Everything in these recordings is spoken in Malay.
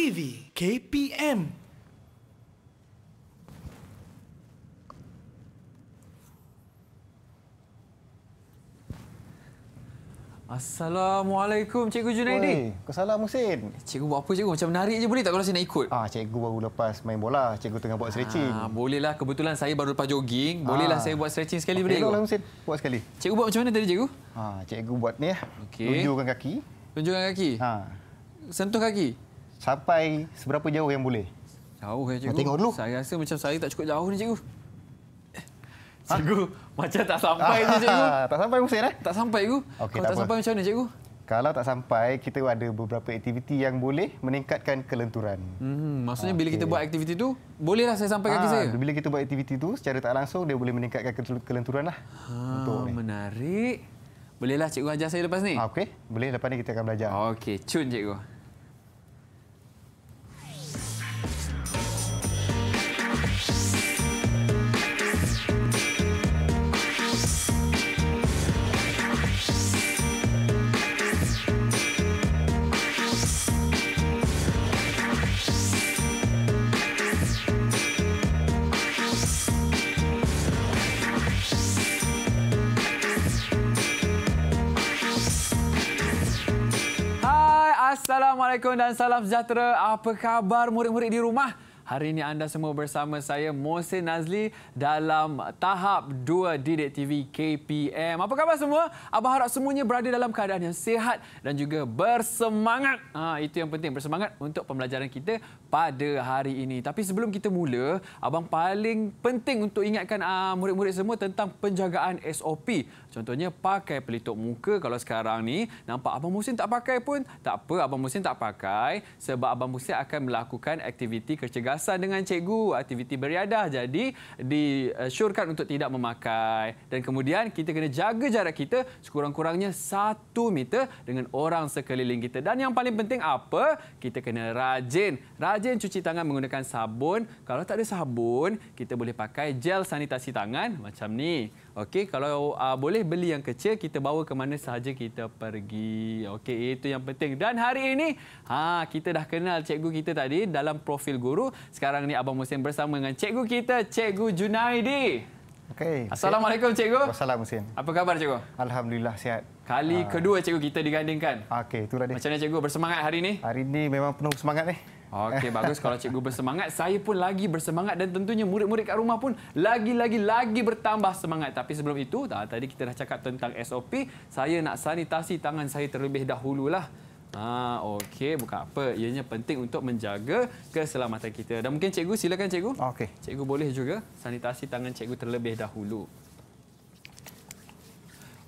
Kiwi KPM. Assalamualaikum Cikgu Junaidi. Waalaikumsalam musim. Cikgu buat apa cikgu? Macam menarik je boleh tak kalau saya nak ikut? Ah, cikgu baru lepas main bola. Cikgu tengah buat stretching. Ah, bolehlah kebetulan saya baru lepas jogging. Ah. Bolehlah ah. saya buat stretching sekali okay, boleh. Boleh Husin. Buat sekali. Cikgu buat macam mana tadi cikgu? Ah, cikgu buat ni ya. Eh. Okay. Tunjukkan kaki. Tunjukkan kaki. Ha. Sentuh kaki sampai seberapa jauh yang boleh? Jauh ya cikgu. Tengok dulu. Saya rasa macam saya tak cukup jauh ni cikgu. Eh, cikgu, ha? macam tak sampai ni cikgu. Tak sampai Husin eh? Tak sampai cikgu. Okay, Kalau tak, tak sampai macam mana cikgu? Kalau tak sampai, kita ada beberapa aktiviti yang boleh meningkatkan kelenturan. Hmm, maksudnya okay. bila kita buat aktiviti tu, bolehlah saya sampai kaki ah, ha, saya? Bila kita buat aktiviti tu, secara tak langsung dia boleh meningkatkan kelenturan. Lah ha, untuk menarik. Ni. Bolehlah cikgu ajar saya lepas ni? Ah, okey, boleh. Lepas ni kita akan belajar. Okey, cun cikgu. Assalamualaikum dan salam sejahtera. Apa khabar murid-murid di rumah? Hari ini anda semua bersama saya, Mohsin Nazli dalam tahap 2 Didik TV KPM. Apa khabar semua? Abah harap semuanya berada dalam keadaan yang sihat dan juga bersemangat. Ha, itu yang penting, bersemangat untuk pembelajaran kita pada hari ini. Tapi sebelum kita mula, Abang paling penting untuk ingatkan uh, murid-murid semua tentang penjagaan SOP. Contohnya, pakai pelitup muka kalau sekarang ni nampak Abang musin tak pakai pun. Tak apa, Abang musin tak pakai sebab Abang musin akan melakukan aktiviti kerja gagasan dengan cikgu, aktiviti beriadah. Jadi, disyorkan untuk tidak memakai. Dan kemudian, kita kena jaga jarak kita sekurang-kurangnya satu meter dengan orang sekeliling kita. Dan yang paling penting apa? Kita kena rajin. Rajin cuci tangan menggunakan sabun. Kalau tak ada sabun, kita boleh pakai gel sanitasi tangan macam ni. Okey, kalau uh, boleh beli yang kecil kita bawa ke mana sahaja kita pergi. Okey, itu yang penting. Dan hari ini, ha kita dah kenal cikgu kita tadi dalam profil guru. Sekarang ni abang Musin bersama dengan cikgu kita, cikgu Junaidi. Okey. Assalamualaikum cikgu. Assalamualaikum Musim. Apa khabar cikgu? Alhamdulillah sihat. Kali uh, kedua cikgu kita digandingkan. Okey, itu dia. Macam mana cikgu bersemangat hari ini? Hari ini memang penuh semangat ni. Eh? Okey, bagus kalau cikgu bersemangat. Saya pun lagi bersemangat dan tentunya murid-murid kat rumah pun lagi-lagi-lagi bertambah semangat. Tapi sebelum itu, dah, tadi kita dah cakap tentang SOP. Saya nak sanitasi tangan saya terlebih dahulu lah. Ah, Okey, bukan apa. Ianya penting untuk menjaga keselamatan kita. Dan mungkin cikgu, silakan cikgu. Okey. Cikgu boleh juga sanitasi tangan cikgu terlebih dahulu.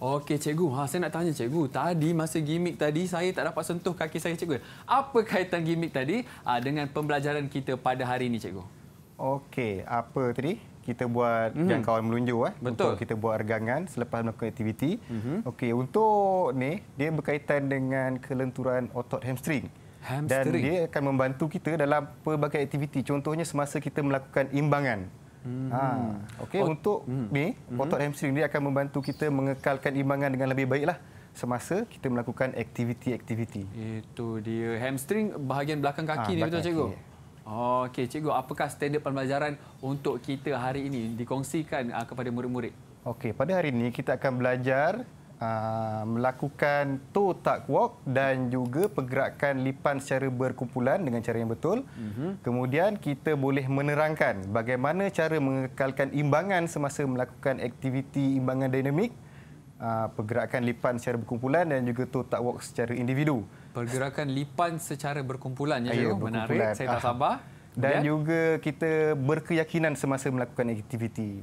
Okey cikgu, ha saya nak tanya cikgu, tadi masa gimmick tadi saya tak dapat sentuh kaki saya cikgu. Apa kaitan gimmick tadi ha, dengan pembelajaran kita pada hari ini cikgu? Okey, apa tadi? Kita buat mm -hmm. jangkauan melunjur eh. Betul. Untuk kita buat regangan selepas melakukan aktiviti. Mm -hmm. Okey, untuk ni dia berkaitan dengan kelenturan otot hamstring. hamstring. Dan dia akan membantu kita dalam pelbagai aktiviti. Contohnya semasa kita melakukan imbangan. Hmm. Ha. Okay. Ot- untuk hmm. ni, hmm. otot hmm. hamstring ni akan membantu kita mengekalkan imbangan dengan lebih baiklah semasa kita melakukan aktiviti-aktiviti. Itu dia. Hamstring bahagian belakang kaki ha, ni betul kaki. cikgu? Oh, Okey, cikgu. Apakah standard pembelajaran untuk kita hari ini dikongsikan ah, kepada murid-murid? Okey, pada hari ini kita akan belajar Ah, melakukan toe tuck walk dan juga pergerakan lipan secara berkumpulan dengan cara yang betul. Mm-hmm. Kemudian kita boleh menerangkan bagaimana cara mengekalkan imbangan semasa melakukan aktiviti imbangan dinamik, ah, pergerakan lipan secara berkumpulan dan juga toe tuck walk secara individu. Pergerakan lipan secara berkumpulan ya, berkumpulan. menarik. Saya tak ah. sabar. Dan ya. juga kita berkeyakinan semasa melakukan aktiviti.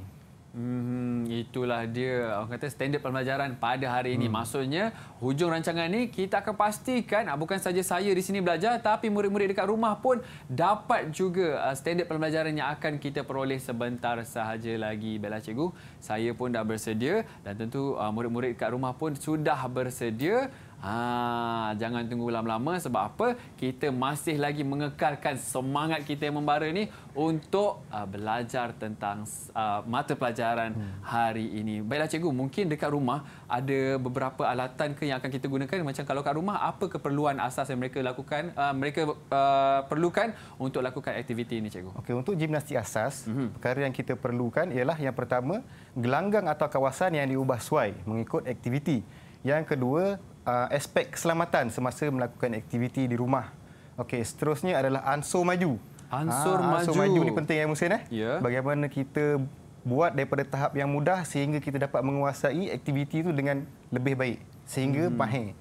Hmm, itulah dia orang kata standard pembelajaran pada hari ini. Hmm. Maksudnya hujung rancangan ini kita akan pastikan ah, bukan saja saya di sini belajar tapi murid-murid dekat rumah pun dapat juga ah, standard pembelajaran yang akan kita peroleh sebentar sahaja lagi Bella Cikgu. Saya pun dah bersedia dan tentu ah, murid-murid dekat rumah pun sudah bersedia. Ha, jangan tunggu lama-lama sebab apa? Kita masih lagi mengekalkan semangat kita yang membara ini untuk uh, belajar tentang uh, mata pelajaran hmm. hari ini. Baiklah cikgu, mungkin dekat rumah ada beberapa alatan ke yang akan kita gunakan macam kalau kat rumah apa keperluan asas yang mereka lakukan? Uh, mereka uh, perlukan untuk lakukan aktiviti ini cikgu. Okey, untuk gimnastik asas, uh-huh. perkara yang kita perlukan ialah yang pertama, gelanggang atau kawasan yang diubah suai mengikut aktiviti. Yang kedua, uh, aspek keselamatan semasa melakukan aktiviti di rumah. Okey, seterusnya adalah ansur maju. Ansur ha, maju. Ansur maju ni penting ya Musin eh. Ya. Bagaimana kita buat daripada tahap yang mudah sehingga kita dapat menguasai aktiviti itu dengan lebih baik sehingga hmm. mahir.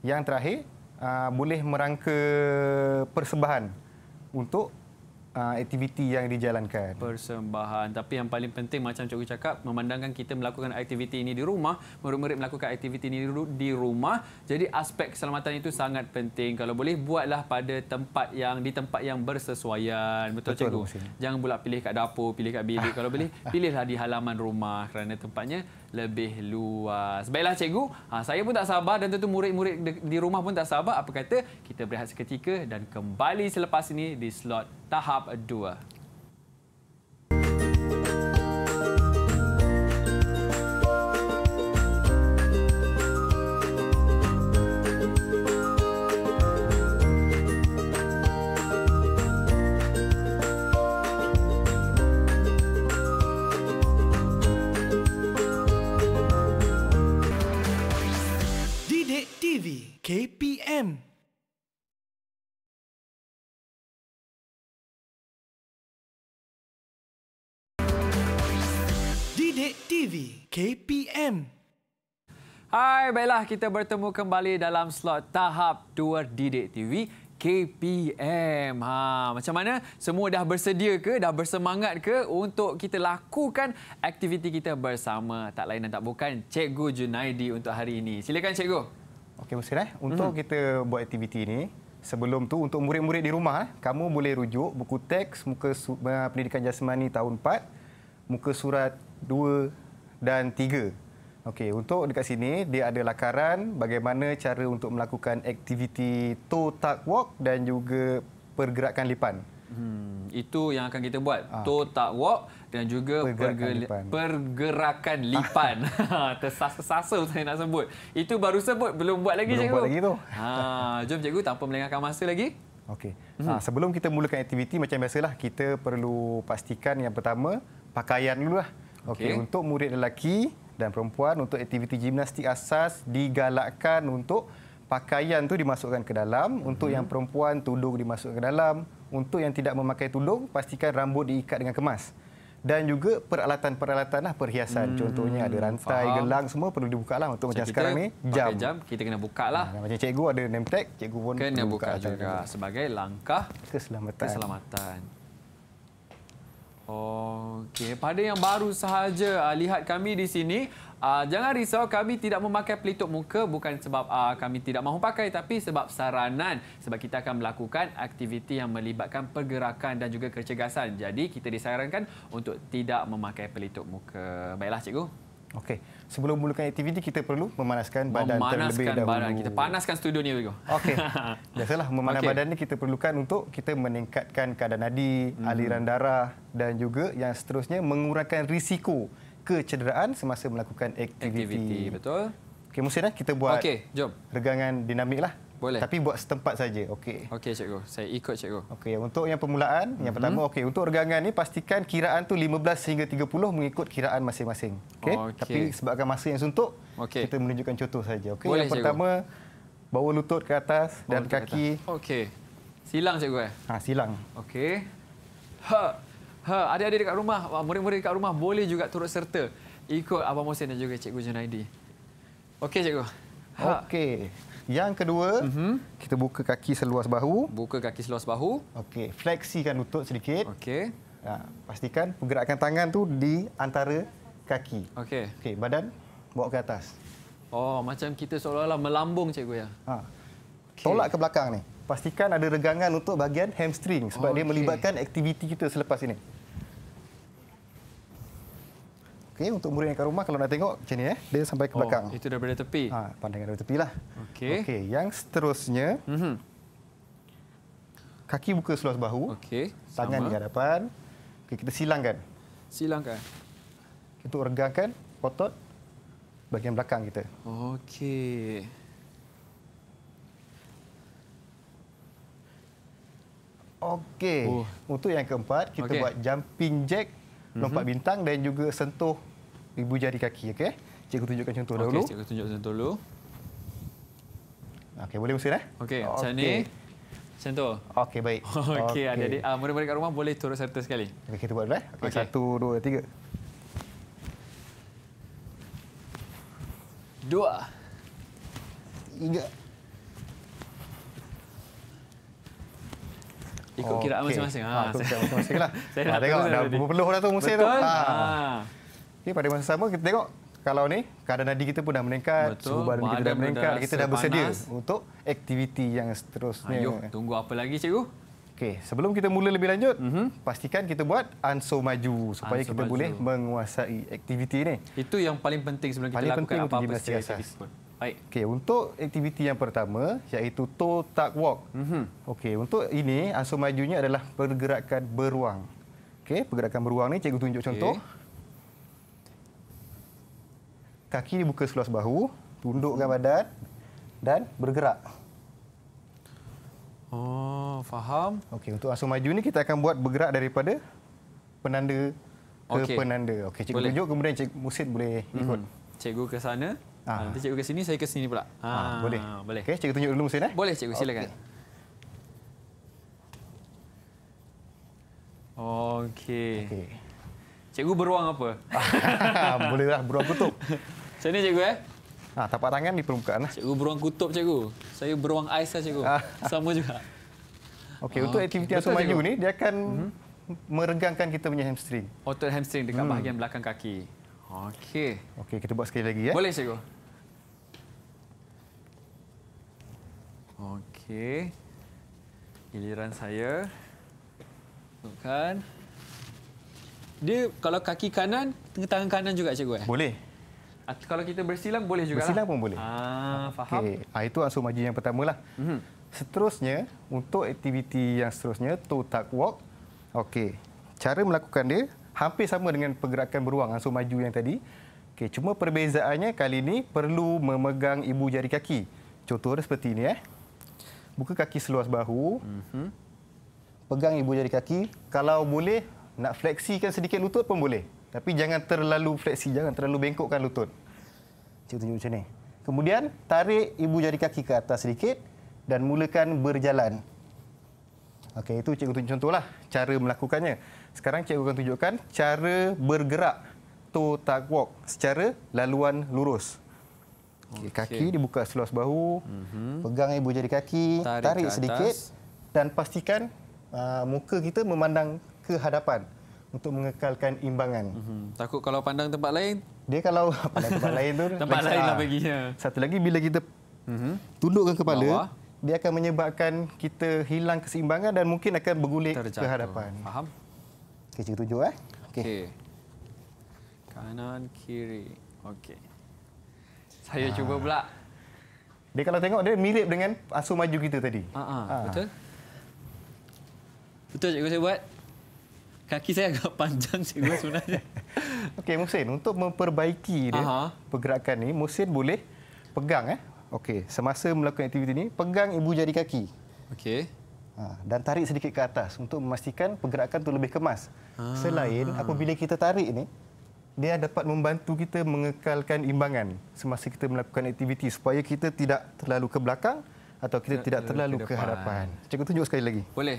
Yang terakhir, uh, boleh merangka persembahan untuk uh, aktiviti yang dijalankan. Persembahan. Tapi yang paling penting macam cikgu cakap, memandangkan kita melakukan aktiviti ini di rumah, murid-murid melakukan aktiviti ini di rumah, jadi aspek keselamatan itu sangat penting. Kalau boleh buatlah pada tempat yang di tempat yang bersesuaian. Betul, Betul cikgu. Jangan pula pilih kat dapur, pilih kat bilik. Kalau boleh pilihlah di halaman rumah kerana tempatnya lebih luas. Baiklah cikgu, ha, saya pun tak sabar dan tentu murid-murid di rumah pun tak sabar. Apa kata kita berehat seketika dan kembali selepas ini di slot tahap 2. him. Didik TV KPM Hai, baiklah kita bertemu kembali dalam slot tahap dua Didik TV KPM. Ha, macam mana? Semua dah bersedia ke? Dah bersemangat ke untuk kita lakukan aktiviti kita bersama? Tak lain dan tak bukan Cikgu Junaidi untuk hari ini. Silakan Cikgu. Okey Mustin eh, mhm. untuk hmm. kita buat aktiviti ini, sebelum tu untuk murid-murid di rumah, eh, kamu boleh rujuk buku teks muka pendidikan jasmani tahun 4, muka surat 2 dan 3. Okey, untuk dekat sini dia ada lakaran bagaimana cara untuk melakukan aktiviti toe tuck walk dan juga pergerakan lipan. Hmm, itu yang akan kita buat. Ah, Toe okay. tak walk dan juga pergerakan lipan. Pergerakan lipan. Tersasa-sasa saya nak sebut. Itu baru sebut, belum buat lagi belum cikgu. Belum buat lagi tu. Ha, jom cikgu tanpa melengahkan masa lagi. Okey. Ha, sebelum kita mulakan aktiviti macam biasalah kita perlu pastikan yang pertama pakaian dulu lah. Okey okay. untuk murid lelaki dan perempuan untuk aktiviti gimnastik asas digalakkan untuk pakaian tu dimasukkan ke dalam, untuk hmm. yang perempuan tudung dimasukkan ke dalam, untuk yang tidak memakai tudung, pastikan rambut diikat dengan kemas. Dan juga peralatan-peralatan lah perhiasan. Hmm, Contohnya ada rantai, faham. gelang semua perlu dibuka lah. Untuk so, macam sekarang ni, jam. jam. Kita kena buka lah. Ha, macam cikgu ada name tag, cikgu pun kena buka, buka juga. Sebagai langkah keselamatan. keselamatan. Okey, pada yang baru sahaja uh, lihat kami di sini, uh, jangan risau kami tidak memakai pelitup muka bukan sebab uh, kami tidak mahu pakai tapi sebab saranan sebab kita akan melakukan aktiviti yang melibatkan pergerakan dan juga kecergasan. Jadi kita disarankan untuk tidak memakai pelitup muka. Baiklah cikgu. Okey. Sebelum mulakan aktiviti kita perlu memanaskan badan memanaskan terlebih dahulu. Memanaskan badan. Kita panaskan studio ni juga. Okey. Biasalah memanaskan okay. badan ni kita perlukan untuk kita meningkatkan kadar nadi, hmm. aliran darah dan juga yang seterusnya mengurangkan risiko kecederaan semasa melakukan aktiviti. aktiviti betul. Okey, Musin kita buat okay, jom. regangan dinamiklah. Boleh. Tapi buat setempat saja. Okey. Okey, cikgu. Saya ikut cikgu. Okey, untuk yang permulaan, mm -hmm. yang mhm. pertama okey, untuk regangan ni pastikan kiraan tu 15 sehingga 30 mengikut kiraan masing-masing. Okey. Okay. Tapi sebabkan masa yang suntuk, okay. kita menunjukkan contoh saja. Okey. Yang cikgu. pertama bawa lutut ke atas bawa dan kaki. Okey. Silang cikgu eh. Ha, silang. Okey. Ha. Ha, ada-ada adik dekat rumah, murid-murid dekat rumah boleh juga turut serta ikut abang Mohsin dan juga cikgu Junaidi. Okey cikgu. Ha. Okey. Yang kedua, mm-hmm. kita buka kaki seluas bahu. Buka kaki seluas bahu. Okey, fleksikan lutut sedikit. Okey. Ya, pastikan pergerakan tangan tu di antara kaki. Okey. Okey, badan bawa ke atas. Oh, macam kita seolah-olah melambung cikgu ya. Ha. Okay. Tolak ke belakang ni. Pastikan ada regangan untuk bahagian hamstring sebab okay. dia melibatkan aktiviti kita selepas ini. Okey, untuk murid yang kat rumah kalau nak tengok macam ni eh. Dia sampai ke oh, belakang. Oh, itu daripada tepi. Ha, pandangan daripada tepilah. Okey. Okey, yang seterusnya. Mm-hmm. Kaki buka seluas bahu. Okey. Tangan di hadapan. Okey, kita silangkan. Silangkan. Kita regangkan otot bahagian belakang kita. Okey. Okey. Oh. Untuk yang keempat, kita okay. buat jumping jack, lompat mm-hmm. bintang dan juga sentuh ibu jari kaki okey cikgu tunjukkan contoh okay, dulu okey cikgu tunjuk contoh dulu okey boleh mesti eh okey okay. macam ni macam okey baik okey okay. jadi uh, ah, murid-murid kat rumah boleh turut serta sekali Okay, kita buat dulu eh okey 1 2 3 dua tiga ikut kira okay. masing-masing ha, ha masing-masing lah saya ha, tengok dah berpuluh dah tu musim tu ha, ha. Okay, pada masa sama kita tengok kalau ni kadar nadi kita pun dah meningkat, Betul, suhu badan kita dah meningkat, kita dah bersedia panas. untuk aktiviti yang seterusnya. Ayuh, tunggu apa lagi cikgu? Okey, sebelum kita mula lebih lanjut, mm-hmm. pastikan kita buat anso maju supaya anso kita maju. boleh menguasai aktiviti ini. Itu yang paling penting sebelum paling kita lakukan apa-apa secara asas. Baik. Okey, untuk aktiviti yang pertama iaitu toe tuck walk. Mm-hmm. Okey, untuk ini anso majunya adalah pergerakan beruang. Okey, pergerakan beruang ni cikgu tunjuk okay. contoh kaki dibuka seluas bahu, tundukkan badan dan bergerak. Oh, faham. Okey, untuk asuh maju ni kita akan buat bergerak daripada penanda ke okay. penanda. Okey, cikgu boleh. tunjuk kemudian cikgu Musid boleh hmm, ikut. Hmm. Cikgu ke sana. Ha. Nanti cikgu ke sini, saya ke sini pula. Ha. Ha. boleh. boleh. Okey, cikgu tunjuk dulu Musid eh. Boleh, cikgu silakan. Okay. Okey. Okey. Cikgu beruang apa? Bolehlah beruang kutub. Macam ni cikgu eh? Ha, tapak tangan di permukaan. Eh? Cikgu beruang kutub cikgu. Saya beruang ais lah cikgu. Ah. Sama juga. Okey, untuk ah, aktiviti asuh maju ni, dia akan hmm. meregangkan kita punya hamstring. Otot oh, hamstring dekat hmm. bahagian belakang kaki. Okey. Okey, kita buat sekali lagi ya. Boleh cikgu. Okey. Giliran saya. Tukkan. Dia kalau kaki kanan, tangan kanan juga cikgu eh? Boleh. Kalau kita bersilang boleh juga. Bersilang pun boleh. Ah, faham. Okey. Ah, itu asuh maju yang pertama lah. Mm-hmm. Seterusnya untuk aktiviti yang seterusnya to tuck walk. Okey. Cara melakukan dia hampir sama dengan pergerakan beruang asuh maju yang tadi. Okey, cuma perbezaannya kali ini perlu memegang ibu jari kaki. Contoh dia seperti ini eh. Buka kaki seluas bahu. Mm-hmm. Pegang ibu jari kaki. Kalau boleh nak fleksikan sedikit lutut pun boleh. Tapi jangan terlalu fleksi, jangan terlalu bengkokkan lutut. Cik tunjuk macam ni. Kemudian tarik ibu jari kaki ke atas sedikit dan mulakan berjalan. Okey, itu cikgu tunjuk contohlah cara melakukannya. Sekarang cikgu akan tunjukkan cara bergerak toe tuck walk secara laluan lurus. Okay, kaki dibuka seluas bahu, mm-hmm. pegang ibu jari kaki, tarik, tarik sedikit dan pastikan uh, muka kita memandang ke hadapan untuk mengekalkan imbangan. Mm-hmm. Takut kalau pandang tempat lain? Dia kalau pandang tempat lain tu. tempat lain lah baginya. Satu lagi bila kita mm-hmm. tundukkan kepala, Bawah. dia akan menyebabkan kita hilang keseimbangan dan mungkin akan bergulik ke hadapan. Faham? Okey, cikgu tunjuk. Eh? Okey. Okay. Kanan, kiri. Okey. Saya ha. cuba pula. Dia kalau tengok, dia mirip dengan asuh maju kita tadi. Ha-ha. Ah. Ha. Ah. Betul? Betul cikgu saya buat? kaki saya agak panjang cikgu sebenarnya. Okey, Musin, untuk memperbaiki dia Aha. pergerakan ni, Musin boleh pegang eh. Okey, semasa melakukan aktiviti ni, pegang ibu jari kaki. Okey. Ha, dan tarik sedikit ke atas untuk memastikan pergerakan tu lebih kemas. Aha. Selain apabila kita tarik ni, dia dapat membantu kita mengekalkan imbangan semasa kita melakukan aktiviti supaya kita tidak terlalu ke belakang atau kita tidak terlalu ke hadapan. Cikgu tunjuk sekali lagi. Boleh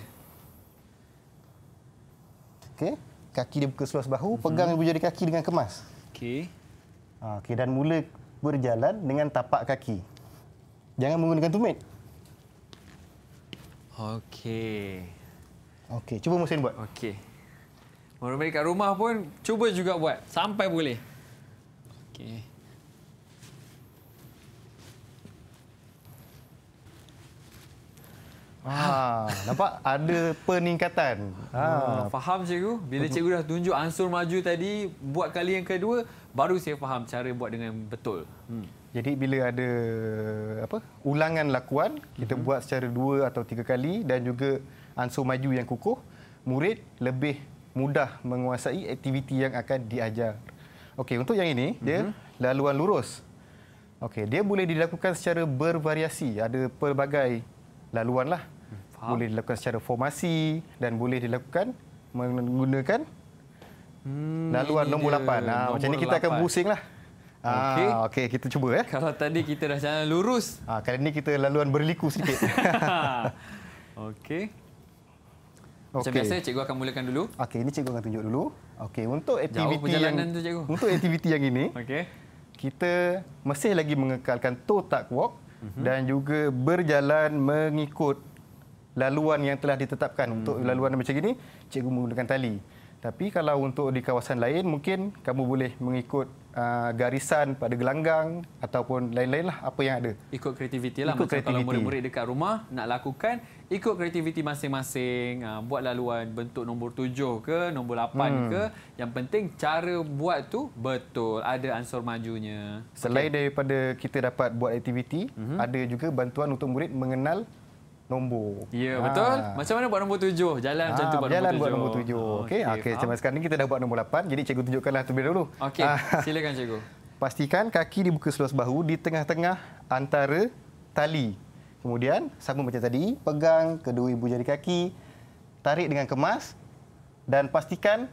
okey kaki dia buka seluas bahu hmm pegang ibu jari kaki dengan kemas okey okey dan mula berjalan dengan tapak kaki jangan menggunakan tumit okey okey cuba mesin buat okey orang mereka rumah pun cuba juga buat sampai boleh okey Ha, nampak ada peningkatan. Ha, faham cikgu? Bila cikgu dah tunjuk ansur maju tadi, buat kali yang kedua baru saya faham cara buat dengan betul. Hmm. Jadi bila ada apa? ulangan lakuan, kita hmm. buat secara dua atau tiga kali dan juga ansur maju yang kukuh, murid lebih mudah menguasai aktiviti yang akan diajar. Okey, untuk yang ini hmm. dia mhm. laluan lurus. Okey, dia boleh dilakukan secara bervariasi. Ada pelbagai laluan lah. Faham. Boleh dilakukan secara formasi dan boleh dilakukan menggunakan hmm, laluan nombor 8. Ha, ah, nombor macam ni kita 8. akan pusing lah. Ah, okey, ha, okay, kita cuba. Eh. Kalau tadi kita dah jalan lurus. Ha, kali ni kita laluan berliku sedikit. Okey. Okay. Macam biasa, cikgu akan mulakan dulu. Okey, ini cikgu akan tunjuk dulu. Okey, untuk aktiviti yang tu, untuk aktiviti yang ini, okay. kita masih lagi mengekalkan toe tuck walk Mhm. dan juga berjalan mengikut laluan yang telah ditetapkan hmm. untuk laluan macam ini cikgu menggunakan tali tapi kalau untuk di kawasan lain mungkin kamu boleh mengikut uh, garisan pada gelanggang ataupun lain lain lah apa yang ada ikut kreativiti lah ikut kreativiti. kalau murid-murid dekat rumah nak lakukan ikut kreativiti masing-masing uh, buat laluan bentuk nombor tujuh ke nombor lapan hmm. ke yang penting cara buat tu betul ada ansur majunya selain okay. daripada kita dapat buat aktiviti mm-hmm. ada juga bantuan untuk murid mengenal nombor. Ya, yeah, betul. Ha. Macam mana buat nombor tujuh? Jalan ha, macam tu ah, buat nombor Jalan buat nombor tujuh. Okey, okey. Okay. Okay. sekarang ni kita dah buat nombor lapan. Jadi cikgu tunjukkanlah terlebih dulu. Okey, silakan cikgu. Pastikan kaki dibuka seluas bahu di tengah-tengah antara tali. Kemudian, sama macam tadi, pegang kedua ibu jari kaki, tarik dengan kemas dan pastikan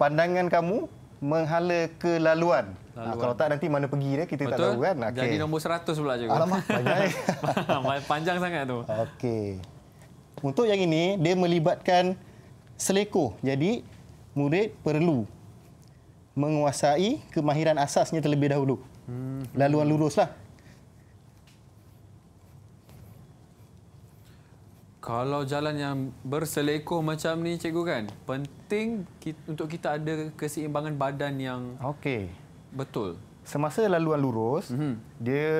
pandangan kamu menghala ke laluan. laluan. kalau tak, nanti mana pergi dia, kita Betul. tak tahu kan. Okay. Jadi nombor 100 pula juga. Alamak, panjang. panjang sangat tu. Okey. Untuk yang ini, dia melibatkan seleko. Jadi, murid perlu menguasai kemahiran asasnya terlebih dahulu. Hmm. Laluan luruslah. Kalau jalan yang berselekoh macam ni cikgu kan, penting kita, untuk kita ada keseimbangan badan yang okey. Betul. Semasa laluan lurus, mm -hmm. dia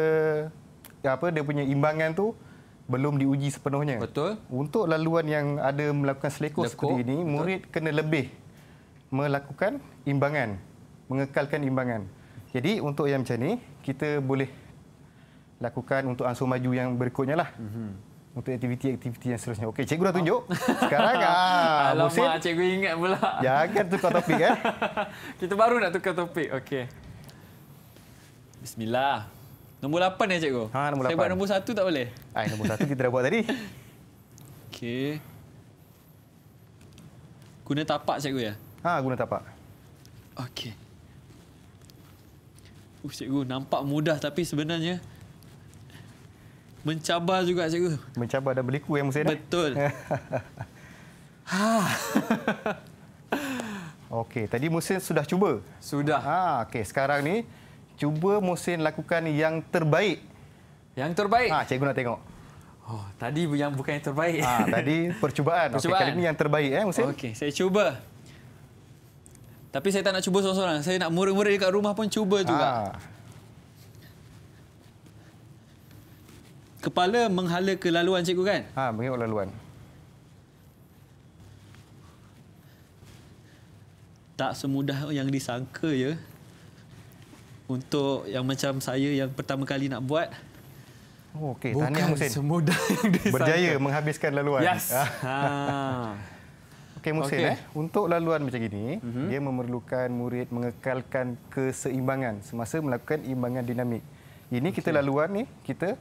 ya apa dia punya imbangan tu belum diuji sepenuhnya. Betul. Untuk laluan yang ada melakukan selekoh Lekuk. seperti ini, murid Betul. kena lebih melakukan imbangan, mengekalkan imbangan. Jadi untuk yang macam ni, kita boleh lakukan untuk ansur maju yang berikutnya lah. Mm -hmm untuk aktiviti-aktiviti yang seterusnya. Okey, cikgu dah tunjuk. Oh. Sekarang ah, Alamak, Musin. cikgu ingat pula. Jangan tukar topik eh. Kita baru nak tukar topik. Okey. Bismillah. Nombor 8 ya, eh, cikgu. Ha, nombor 8. Saya buat nombor 1 tak boleh? Ai, nombor 1 kita dah buat tadi. Okey. Guna tapak cikgu ya. Ha, guna tapak. Okey. Uh, cikgu nampak mudah tapi sebenarnya Mencabar juga cikgu. Mencabar dan berliku yang mesti Betul. ha. Okey, tadi musim sudah cuba. Sudah. Ha, okey, sekarang ni cuba musim lakukan yang terbaik. Yang terbaik. Ha, cikgu nak tengok. Oh, tadi yang bukan yang terbaik. Ha, tadi percubaan. percubaan. Okey, kali ini yang terbaik eh musim. Okey, saya cuba. Tapi saya tak nak cuba seorang-seorang. Saya nak murid-murid dekat rumah pun cuba ha. juga. Ha. kepala menghala ke laluan cikgu kan? Ha, mengikut laluan. Tak semudah yang disangka ya. Untuk yang macam saya yang pertama kali nak buat. Oh, okay. okey, tahniah Musin. Semudah yang disangka. Berjaya menghabiskan laluan. Yes. Ha. ha. okey Musin okay. eh, untuk laluan macam ini, uh-huh. dia memerlukan murid mengekalkan keseimbangan semasa melakukan imbangan dinamik. Ini okay. kita laluan ni, kita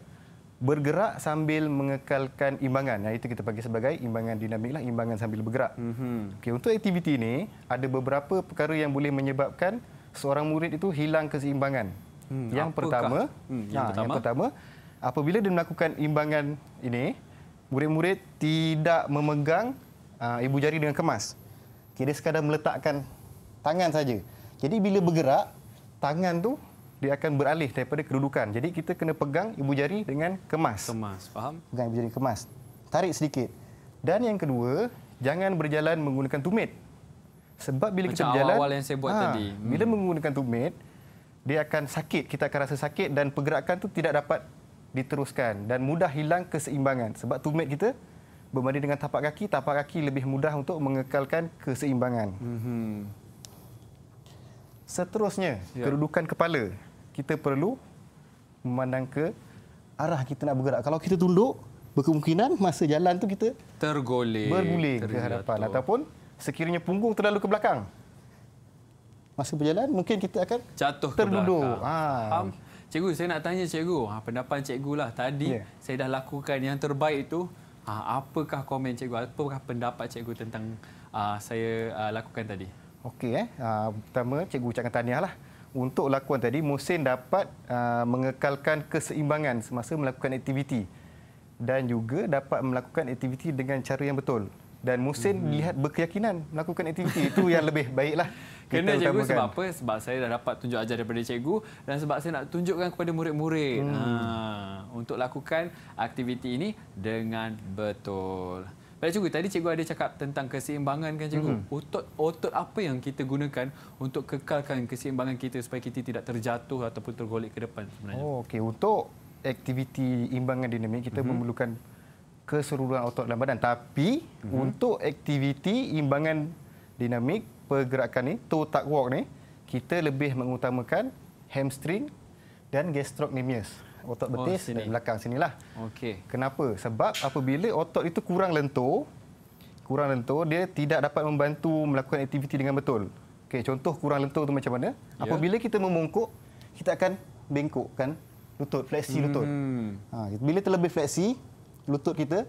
bergerak sambil mengekalkan imbangan. Nah, itu kita panggil sebagai imbangan dinamik, lah, imbangan sambil bergerak. Mm-hmm. Okay, untuk aktiviti ini, ada beberapa perkara yang boleh menyebabkan seorang murid itu hilang keseimbangan. Hmm, yang, pertama, hmm, ha, yang, nah, pertama. yang pertama, apabila dia melakukan imbangan ini, murid-murid tidak memegang uh, ibu jari dengan kemas. Okay, dia sekadar meletakkan tangan saja. Jadi, bila bergerak, tangan tu dia akan beralih daripada kedudukan. Jadi kita kena pegang ibu jari dengan kemas. Kemas, faham? Pegang ibu jari kemas. Tarik sedikit. Dan yang kedua, jangan berjalan menggunakan tumit. Sebab bila Macam kita berjalan, awal-awal yang saya buat ha, tadi. Hmm. Bila menggunakan tumit, dia akan sakit, kita akan rasa sakit dan pergerakan tu tidak dapat diteruskan dan mudah hilang keseimbangan. Sebab tumit kita berbanding dengan tapak kaki, tapak kaki lebih mudah untuk mengekalkan keseimbangan. Hmm. Seterusnya, ya. kedudukan kepala kita perlu memandang ke arah kita nak bergerak. Kalau kita tunduk, berkemungkinan masa jalan tu kita terguling, berguling ke hadapan ataupun sekiranya punggung terlalu ke belakang. Masa berjalan mungkin kita akan jatuh terduduk. ke belakang. Ha. Um, cikgu, saya nak tanya cikgu, ha, pendapat cikgu lah tadi yeah. saya dah lakukan yang terbaik itu. Ha, ah, apakah komen cikgu? Apakah pendapat cikgu tentang uh, saya uh, lakukan tadi? Okey eh. Uh, pertama cikgu ucapkan tahniahlah. lah untuk lakuan tadi Musin dapat uh, mengekalkan keseimbangan semasa melakukan aktiviti dan juga dapat melakukan aktiviti dengan cara yang betul dan Musin hmm. lihat berkeyakinan melakukan aktiviti itu yang lebih baiklah kena cikgu utamakan. sebab apa sebab saya dah dapat tunjuk ajar daripada cikgu dan sebab saya nak tunjukkan kepada murid-murid hmm. ha, untuk lakukan aktiviti ini dengan betul Baik cikgu, tadi cikgu ada cakap tentang keseimbangan kan cikgu? Otot-otot mm-hmm. hmm. apa yang kita gunakan untuk kekalkan keseimbangan kita supaya kita tidak terjatuh ataupun tergolek ke depan sebenarnya? Oh, okey. Untuk aktiviti imbangan dinamik, kita hmm. memerlukan keseluruhan otot dalam badan. Tapi hmm. untuk aktiviti imbangan dinamik, pergerakan ni, toe tuck walk ni, kita lebih mengutamakan hamstring dan gastrocnemius otot oh, betis oh, sini. dan belakang sinilah. Okey. Kenapa? Sebab apabila otot itu kurang lentur, kurang lentur, dia tidak dapat membantu melakukan aktiviti dengan betul. Okay. contoh kurang lentur itu macam mana? Ya. Apabila kita memungkuk, kita akan bengkok kan lutut, fleksi hmm. lutut. Ha, bila terlebih fleksi, lutut kita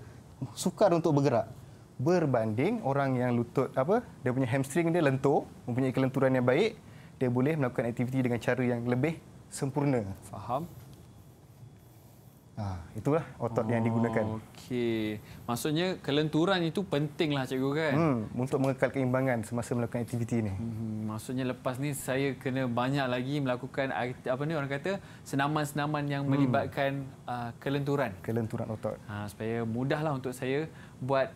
sukar untuk bergerak. Berbanding orang yang lutut apa, dia punya hamstring dia lentur, mempunyai kelenturan yang baik, dia boleh melakukan aktiviti dengan cara yang lebih sempurna. Faham? Ah, itulah otot oh, yang digunakan. Okey. Maksudnya kelenturan itu pentinglah cikgu kan. Hmm, untuk mengekal keimbangan semasa melakukan aktiviti ini. Hmm, maksudnya lepas ni saya kena banyak lagi melakukan apa ni orang kata senaman-senaman yang hmm. melibatkan hmm. uh, kelenturan. Kelenturan otot. Ha, supaya mudahlah untuk saya buat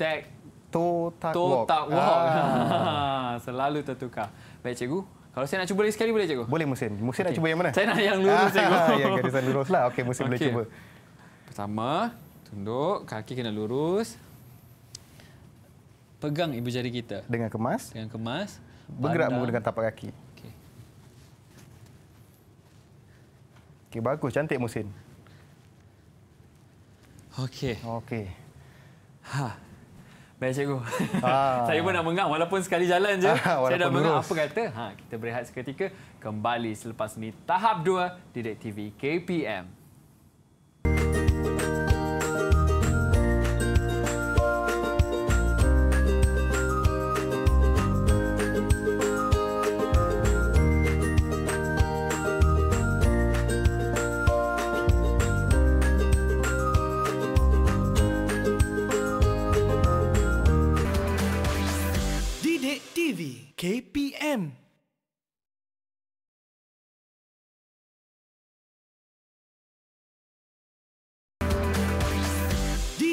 tag to tak walk. walk. Ah. Selalu tertukar. Baik cikgu, kalau saya nak cuba lagi sekali boleh cikgu? Boleh musim. Musim okay. nak cuba yang mana? Saya nak yang lurus ah, cikgu. yang garisan lurus lah. Okey musim okay. boleh cuba. Pertama, tunduk, kaki kena lurus. Pegang ibu jari kita. Dengan kemas. Dengan kemas. Bergerak Bandang. menggunakan tapak kaki. Okey. Okey bagus, cantik musim. Okey. Okey. Ha. Baik cikgu. Ha. saya pun dah mengah walaupun sekali jalan je. Ha, saya dah mengah apa kata? Ha, kita berehat seketika kembali selepas ni tahap 2 Direct TV KPM.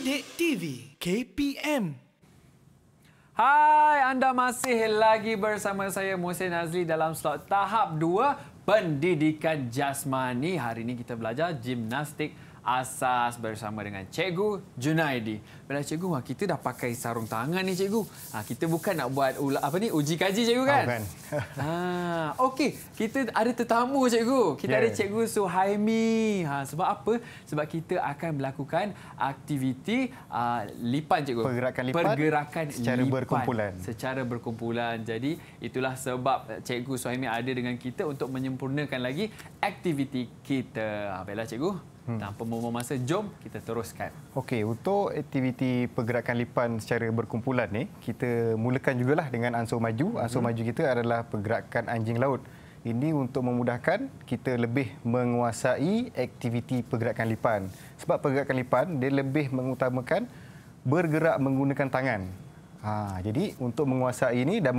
Pendek TV KPM. Hai, anda masih lagi bersama saya Musin Azli dalam slot tahap 2 pendidikan jasmani. Hari ini kita belajar gimnastik asas bersama dengan Cikgu Junaidi. Bila Cikgu, kita dah pakai sarung tangan ni Cikgu. Ah, kita bukan nak buat apa ni uji kaji Cikgu kan? Bukan. Oh, ah, Okey, kita ada tetamu Cikgu. Kita yeah. ada Cikgu Suhaimi. Ha, sebab apa? Sebab kita akan melakukan aktiviti uh, lipan Cikgu. Pergerakan lipan Pergerakan secara lipan. berkumpulan. Secara berkumpulan. Jadi itulah sebab Cikgu Suhaimi ada dengan kita untuk menyempurnakan lagi aktiviti kita. Baiklah Cikgu. Hmm. tanpa membuang masa jom kita teruskan okey untuk aktiviti pergerakan lipan secara berkumpulan ni kita mulakan jugalah dengan ansur maju ansur hmm. maju kita adalah pergerakan anjing laut ini untuk memudahkan kita lebih menguasai aktiviti pergerakan lipan sebab pergerakan lipan dia lebih mengutamakan bergerak menggunakan tangan Ha, jadi untuk menguasai ini dan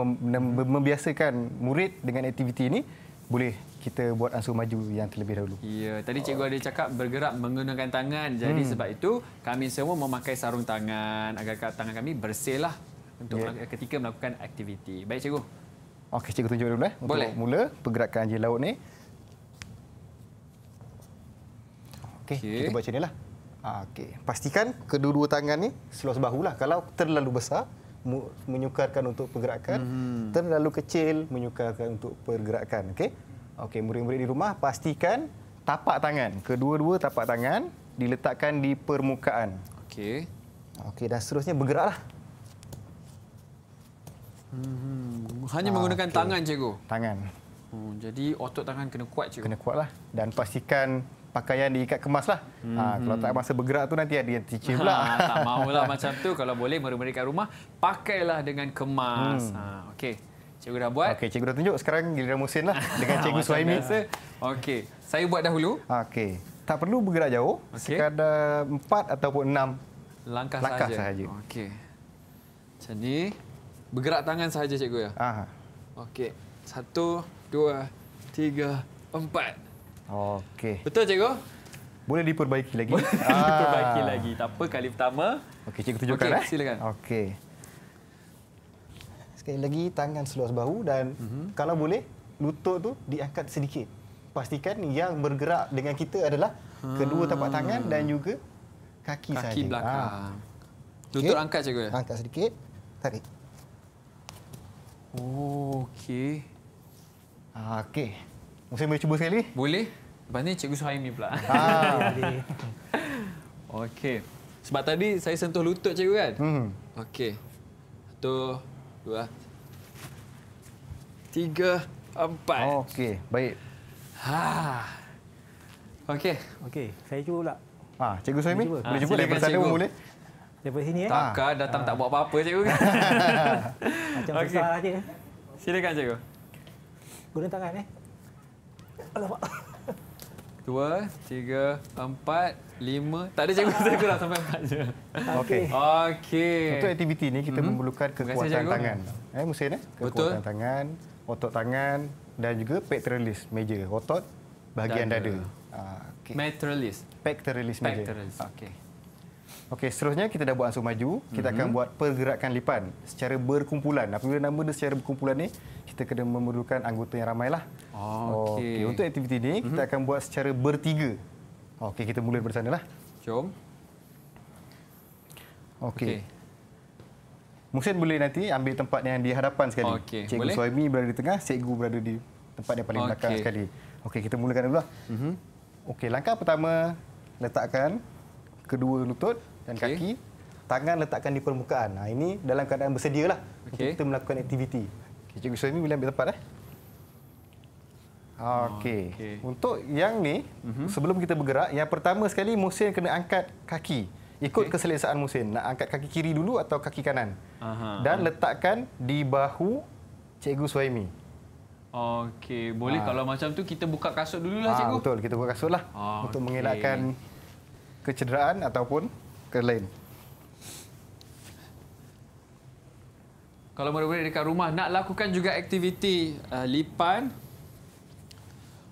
membiasakan murid dengan aktiviti ini boleh kita buat ansur maju yang terlebih dahulu. Ya, tadi cikgu ada cakap bergerak menggunakan tangan. Jadi hmm. sebab itu kami semua memakai sarung tangan agar tangan kami bersih untuk yeah. Ya. ketika melakukan aktiviti. Baik cikgu. Okey, cikgu tunjuk dulu eh. Boleh. mula pergerakan anjing laut ni. Okey, okay. kita buat macam inilah. Ah, okey, pastikan kedua-dua tangan ni seluas bahu lah. Kalau terlalu besar, menyukarkan untuk pergerakan. Hmm. Terlalu kecil, menyukarkan untuk pergerakan. Okey. Okey, murid-murid di rumah pastikan tapak tangan, kedua-dua tapak tangan diletakkan di permukaan. Okey. Okey, dan seterusnya bergeraklah. Hmm, hanya ah, menggunakan okay. tangan cikgu. Tangan. Hmm, jadi otot tangan kena kuat cikgu. Kena kuatlah dan pastikan pakaian diikat kemaslah. Ah, hmm. Ha, kalau tak masa bergerak tu nanti ada yang teacher ha, pula. Ha, tak maulah macam tu kalau boleh murid-murid kat rumah pakailah dengan kemas. Hmm. Ha, okey. Cikgu dah buat. Okey, cikgu dah tunjuk. Sekarang giliran Musin lah dengan cikgu Suhaimi. Okey, saya buat dahulu. Okey. Tak perlu bergerak jauh. Okay. Sekadar empat ataupun enam langkah, langkah sahaja. sahaja. Okey. Macam ni. Bergerak tangan sahaja, cikgu. Ya? Aha. Okey. Satu, dua, tiga, empat. Okey. Betul, cikgu? Boleh diperbaiki lagi. Boleh ah. diperbaiki ah. lagi. Tak apa, kali pertama. Okey, cikgu tunjukkan. Okey, eh. silakan. Okey sekali lagi tangan seluas bahu dan mm-hmm. kalau boleh lutut tu diangkat sedikit. Pastikan yang bergerak dengan kita adalah hmm. kedua tapak tangan dan juga kaki saja. Kaki belakang. Ha. Lutut okay. angkat cikgu. Angkat sedikit. Tarik. Okey. Ah, okey. Mungkin boleh cuba sekali? Boleh. Lepas ni cikgu Suhaimi pula. Ha. Okey. Sebab tadi saya sentuh lutut cikgu kan? Hmm. Okey. Tu dua, tiga, empat. Okey, baik. Ha. Okey. Okey, saya cuba pula. Ha, cikgu Suhaimi, boleh ha, cuba daripada sana pun boleh. Daripada sini eh. Takkan ah. datang tak buat apa-apa cikgu. Macam okay. besar saja. Silakan cikgu. Guna tangan eh. Alamak dua, tiga, empat, lima. Tak ada cikgu, saya kurang sampai empat je. Okey. Okey. Untuk aktiviti ini, kita hmm. memerlukan kekuatan kasih, tangan. Eh, Musin, eh? kekuatan Betul. tangan, otot tangan dan juga pectoralis meja. Otot bahagian dada. dada. Ah, okay. Pectoralis. Pectoralis meja. Okey. Okey, seterusnya kita dah buat ansur maju, kita mm-hmm. akan mhm. buat pergerakan lipan secara berkumpulan. Apabila nama dia secara berkumpulan ni, kita kena memerlukan anggota yang ramailah. Oh, okey. Okay. Untuk aktiviti ni, mm-hmm. kita mhm. akan buat secara bertiga. Okey, kita mula dari sanalah. Jom. Okey. Okay. Musin boleh nanti ambil tempat yang di hadapan sekali. Okay. Cikgu boleh? Suhaimi berada di tengah, cikgu berada di tempat yang paling okay. belakang sekali. Okey, kita mulakan dulu. Mm-hmm. Okey, langkah pertama letakkan kedua lutut dan okay. kaki. Tangan letakkan di permukaan. Nah, ha, ini dalam keadaan bersedia lah okay. untuk kita melakukan aktiviti. Okay, Cikgu Suhaimi boleh ambil tepat. Eh? Okey. okay. Untuk yang ni, uh-huh. sebelum kita bergerak, yang pertama sekali Musin kena angkat kaki. Ikut okay. keselesaan Musin. Nak angkat kaki kiri dulu atau kaki kanan. Uh-huh. Dan letakkan di bahu Cikgu Suhaimi. Okey, boleh ha. kalau macam tu kita buka kasut dululah ha, cikgu. betul, kita buka kasutlah ha, untuk okay. mengelakkan kecederaan ataupun ke lain. Kalau murid-murid dekat rumah nak lakukan juga aktiviti uh, lipan,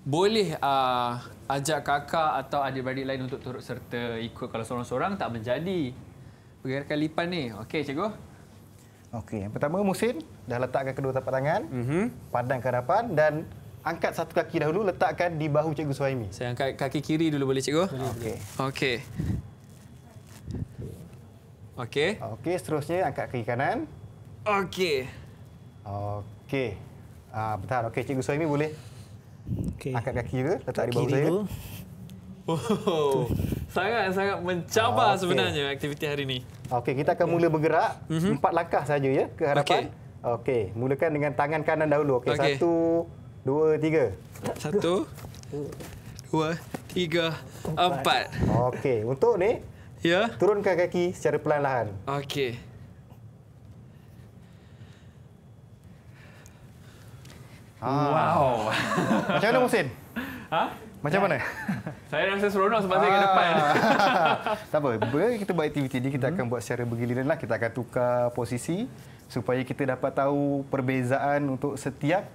boleh uh, ajak kakak atau adik adik lain untuk turut serta ikut kalau seorang-seorang tak menjadi. Pergerakan lipan ni. Okey, cikgu. Okey, pertama Musin dah letakkan kedua tapak tangan, mm-hmm. pandang ke hadapan dan angkat satu kaki dahulu letakkan di bahu cikgu Suhaimi. Saya angkat kaki kiri dulu boleh cikgu? Okey. Okey. Okey. Okey, seterusnya angkat kaki kanan. Okey. Okey. Ah, betul. Okey, cikgu Suhaimi boleh. Okey. Angkat kaki dulu, letak kaki di bahu saya. dulu. Sangat-sangat oh, mencabar okay. sebenarnya aktiviti hari ini. Okey, kita akan mula bergerak. Mm-hmm. Empat langkah saja ya ke hadapan. Okey. Okay. Mulakan dengan tangan kanan dahulu. Okey, okay. satu, dua, tiga. Satu, dua, tiga, empat. empat. Okey, untuk ni, ya. turunkan kaki secara perlahan-lahan. Okey. Ah. Wow. Macam mana Musin? Ha? Macam mana? Saya rasa seronok sebab saya ke ah. depan. tak apa, bila kita buat aktiviti ini, kita hmm. akan buat secara bergiliran. Lah. Kita akan tukar posisi supaya kita dapat tahu perbezaan untuk setiap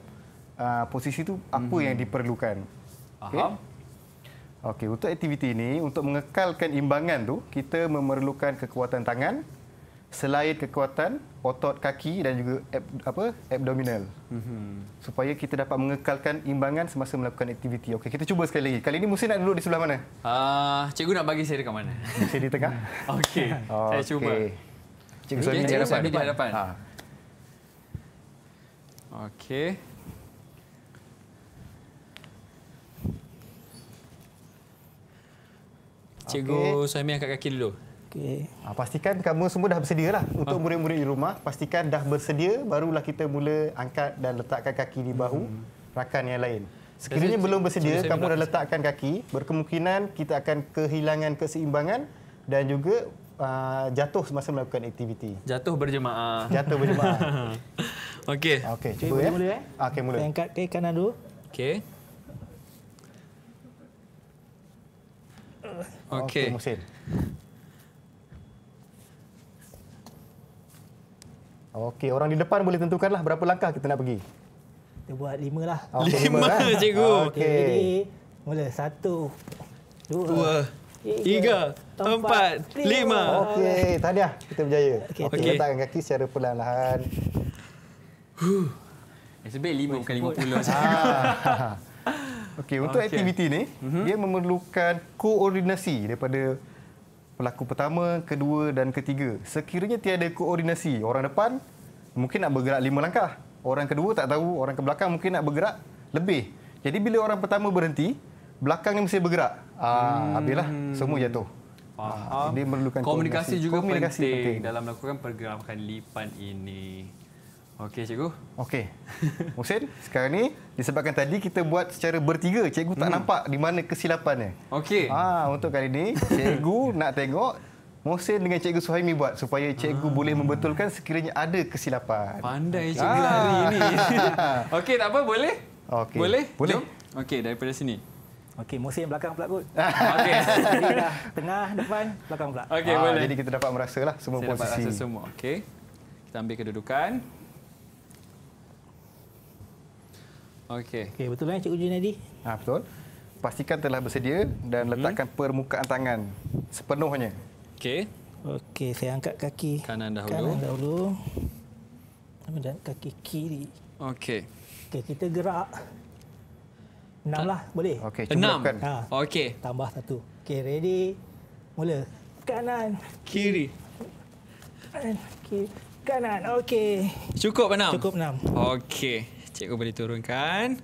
uh, posisi tu apa mm-hmm. yang diperlukan. Okay. Faham? Okey, untuk aktiviti ini untuk mengekalkan imbangan tu, kita memerlukan kekuatan tangan selain kekuatan otot kaki dan juga ab, apa abdominal. Mm-hmm. Supaya kita dapat mengekalkan imbangan semasa melakukan aktiviti. Okey, kita cuba sekali lagi. Kali ini mesti nak duduk di sebelah mana? Ah, uh, cikgu nak bagi saya dekat mana? Saya di tengah. Okey. Oh, saya cuba. Okay. Cikgu saya di hadapan. Ha. Okey. Cikgu okay. Suhaimi angkat kaki dulu. Okay. Ah, pastikan kamu semua dah bersedia lah untuk ah. murid-murid di rumah. Pastikan dah bersedia, barulah kita mula angkat dan letakkan kaki di bahu hmm. rakan yang lain. Sekiranya belum bersedia, kamu dah letakkan kaki, berkemungkinan kita akan kehilangan keseimbangan dan juga uh, jatuh semasa melakukan aktiviti. Jatuh berjemaah. Jatuh berjemaah. Okey. Okey, cuba ya. Boleh, eh? okay, mula. Saya angkat kaki kanan dulu. Okey. Okey. Okay, Okey, orang di depan boleh tentukanlah berapa langkah kita nak pergi. Kita buat lima lah. Oh, lima, lima kan? cikgu. Ah, okey. Mula satu, dua, dua tiga, tiga, empat, lima. Okey, tahniah. Kita berjaya. Okey. Okay. Letakkan kaki secara perlahan-lahan. Huh. lima bukan lima puluh. Ah. Okey, untuk okay. aktiviti ni, mm-hmm. dia memerlukan koordinasi daripada pelaku pertama, kedua dan ketiga. Sekiranya tiada koordinasi, orang depan mungkin nak bergerak lima langkah. Orang kedua tak tahu, orang ke belakang mungkin nak bergerak lebih. Jadi bila orang pertama berhenti, belakang ni mesti bergerak. Ah, hmm. habislah semua jatuh. Ah, Faham. Ah, dia memerlukan komunikasi, komunikasi juga komunikasi penting, penting, dalam melakukan pergerakan lipan ini. Okey, cikgu. Okey. Musin, sekarang ni disebabkan tadi kita buat secara bertiga, cikgu tak hmm. nampak di mana kesilapannya. Okey. Ah, untuk kali ni, cikgu nak tengok Musin dengan cikgu Suhaimi buat supaya cikgu hmm. boleh membetulkan sekiranya ada kesilapan. Pandai cikgu ah. hari ini. Okey, tak apa, boleh? Okey. Boleh? Boleh. Okey, daripada sini. Okey, Musin belakang pula kot. Okey. tengah, depan, belakang pula. Okey, ah, boleh. Jadi kita dapat merasalah semua Saya posisi. Dapat rasa semua. Okey. Kita ambil kedudukan. Okey. Okey, betul kan Cikgu Junaidi? Ah, betul. Pastikan telah bersedia dan mhm. letakkan permukaan tangan sepenuhnya. Okey. Okey, saya angkat kaki kanan dahulu. Kanan dahulu. Kemudian kaki kiri. Okey. Okey, kita gerak. Enam lah, boleh? Okey, cubakan. Ha. Okey. Tambah satu. Okey, ready? Mula. Kanan. Kiri. Kanan. Kiri. Kanan. Okey. Cukup enam? Cukup enam. Okey. Cikgu boleh turunkan.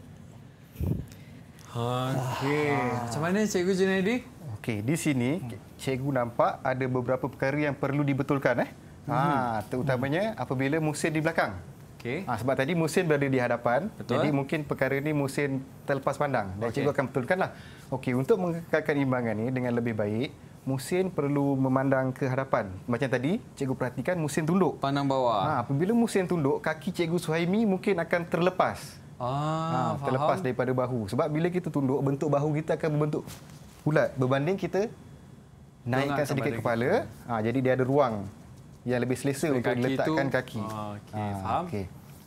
Okey. Ah. Macam mana Cikgu Junaidi? Okey, di sini hmm. Cikgu nampak ada beberapa perkara yang perlu dibetulkan eh. Ha, terutamanya hmm. apabila musim di belakang. Okey. Ha, sebab tadi musim berada di hadapan. Betul. Jadi mungkin perkara ini musim terlepas pandang. Dan okay. Cikgu akan betulkanlah. Okey, untuk mengekalkan imbangan ini dengan lebih baik, Musin perlu memandang ke hadapan. Macam tadi, cikgu perhatikan Musin tunduk. Pandang bawah. Ha, apabila Musin tunduk, kaki cikgu Suhaimi mungkin akan terlepas. Ah, ha, terlepas faham. daripada bahu. Sebab bila kita tunduk, bentuk bahu kita akan membentuk bulat. Berbanding kita naikkan sedikit kepala, ha, jadi dia ada ruang yang lebih selesa untuk letakkan kaki. Ah, okay, ha, faham.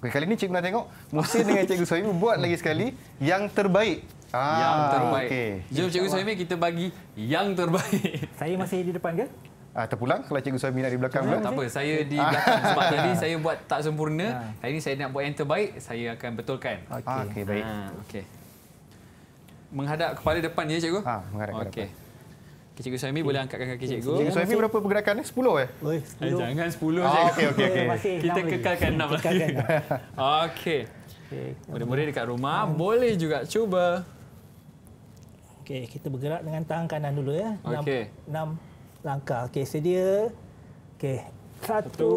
Okay. kali ini cikgu nak tengok, Musin dengan cikgu Suhaimi buat lagi sekali yang terbaik Ah, yang terbaik. Okay. Jom Cikgu Suhaimi kita bagi yang terbaik. Saya masih di depan ke? Ah, terpulang kalau Cikgu Suhaimi nak di belakang. Tak, tak apa, saya di ah. belakang sebab tadi saya buat tak sempurna. Ha. Hari ini saya nak buat yang terbaik, saya akan betulkan. Okey, ah, okay, baik. Ha, ah, okay. Menghadap kepala depan ya Cikgu? Ha, menghadap kepala okay. depan. Cikgu Suhaimi boleh angkatkan kaki Cikgu. Cikgu Suhaimi berapa pergerakan ni? Eh? 10 eh? Oi, eh, jangan 10 Cikgu. Okey okey okey. Kita kekalkan 6 lagi. Okey. Okay. Murid-murid dekat rumah boleh juga cuba. Okey, kita bergerak dengan tangan kanan dulu ya. Enam, okay. enam langkah. Okey, sedia. Okey. Satu, Satu,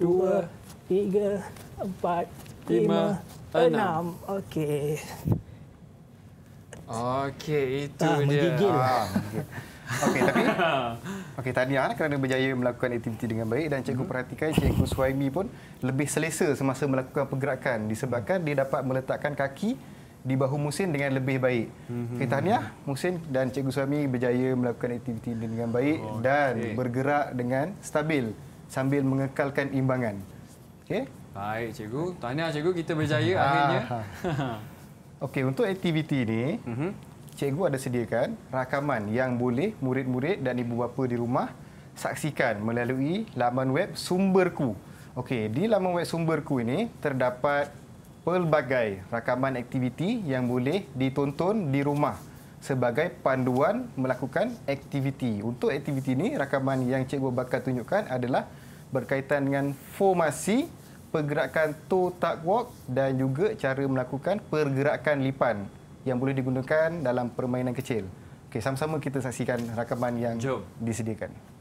dua, tiga, empat, lima, lima enam. enam. Okey. Okey, itu ah, dia. Menggigil. Ah, Okey tapi Okey tadi tahniah eh, kerana berjaya melakukan aktiviti dengan baik dan cikgu mhm. perhatikan cikgu Suhaimi pun lebih selesa semasa melakukan pergerakan disebabkan dia dapat meletakkan kaki di bahu musim dengan lebih baik. Mm-hmm. Okay, tahniah Musin dan Cikgu Suami berjaya melakukan aktiviti dengan baik oh, dan okay. bergerak dengan stabil sambil mengekalkan imbangan. Okay. Baik Cikgu, tahniah Cikgu kita berjaya akhirnya. Okey, untuk aktiviti ini, mm-hmm. Cikgu ada sediakan rakaman yang boleh murid-murid dan ibu bapa di rumah saksikan melalui laman web Sumberku. Okey, di laman web Sumberku ini terdapat pelbagai rakaman aktiviti yang boleh ditonton di rumah sebagai panduan melakukan aktiviti. Untuk aktiviti ini, rakaman yang Cikgu Bakar tunjukkan adalah berkaitan dengan formasi, pergerakan toe tuck walk dan juga cara melakukan pergerakan lipan yang boleh digunakan dalam permainan kecil. Okey, sama-sama kita saksikan rakaman yang Jom. disediakan.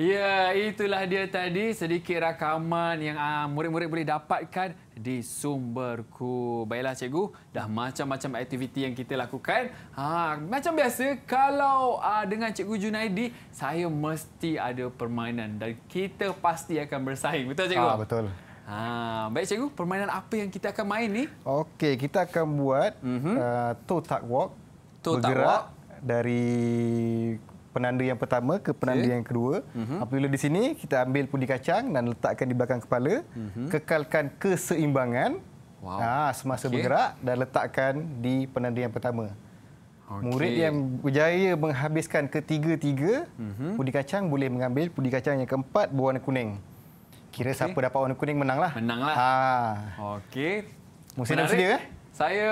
Ya, itulah dia tadi sedikit rakaman yang ah, murid-murid uh, boleh dapatkan di sumberku. Baiklah cikgu, dah macam-macam aktiviti yang kita lakukan. Ha, macam biasa kalau uh, dengan cikgu Junaidi, saya mesti ada permainan dan kita pasti akan bersaing. Betul cikgu? Ah, betul. Ha, baik cikgu, permainan apa yang kita akan main ni? Okey, kita akan buat uh -huh. uh, toe tuck walk. Toe tuck walk dari penanda yang pertama ke penanda okay. yang kedua. Uh-huh. Apabila di sini kita ambil pundi kacang dan letakkan di belakang kepala, uh-huh. kekalkan keseimbangan. Wow. Ah, semasa okay. bergerak dan letakkan di penanda yang pertama. Okay. Murid yang berjaya menghabiskan ketiga-tiga uh-huh. pundi kacang boleh mengambil pundi kacang yang keempat berwarna kuning. Kira okay. siapa dapat warna kuning menanglah. Menanglah. Ha. Okey. Musim dah bersedia ke? Eh? Saya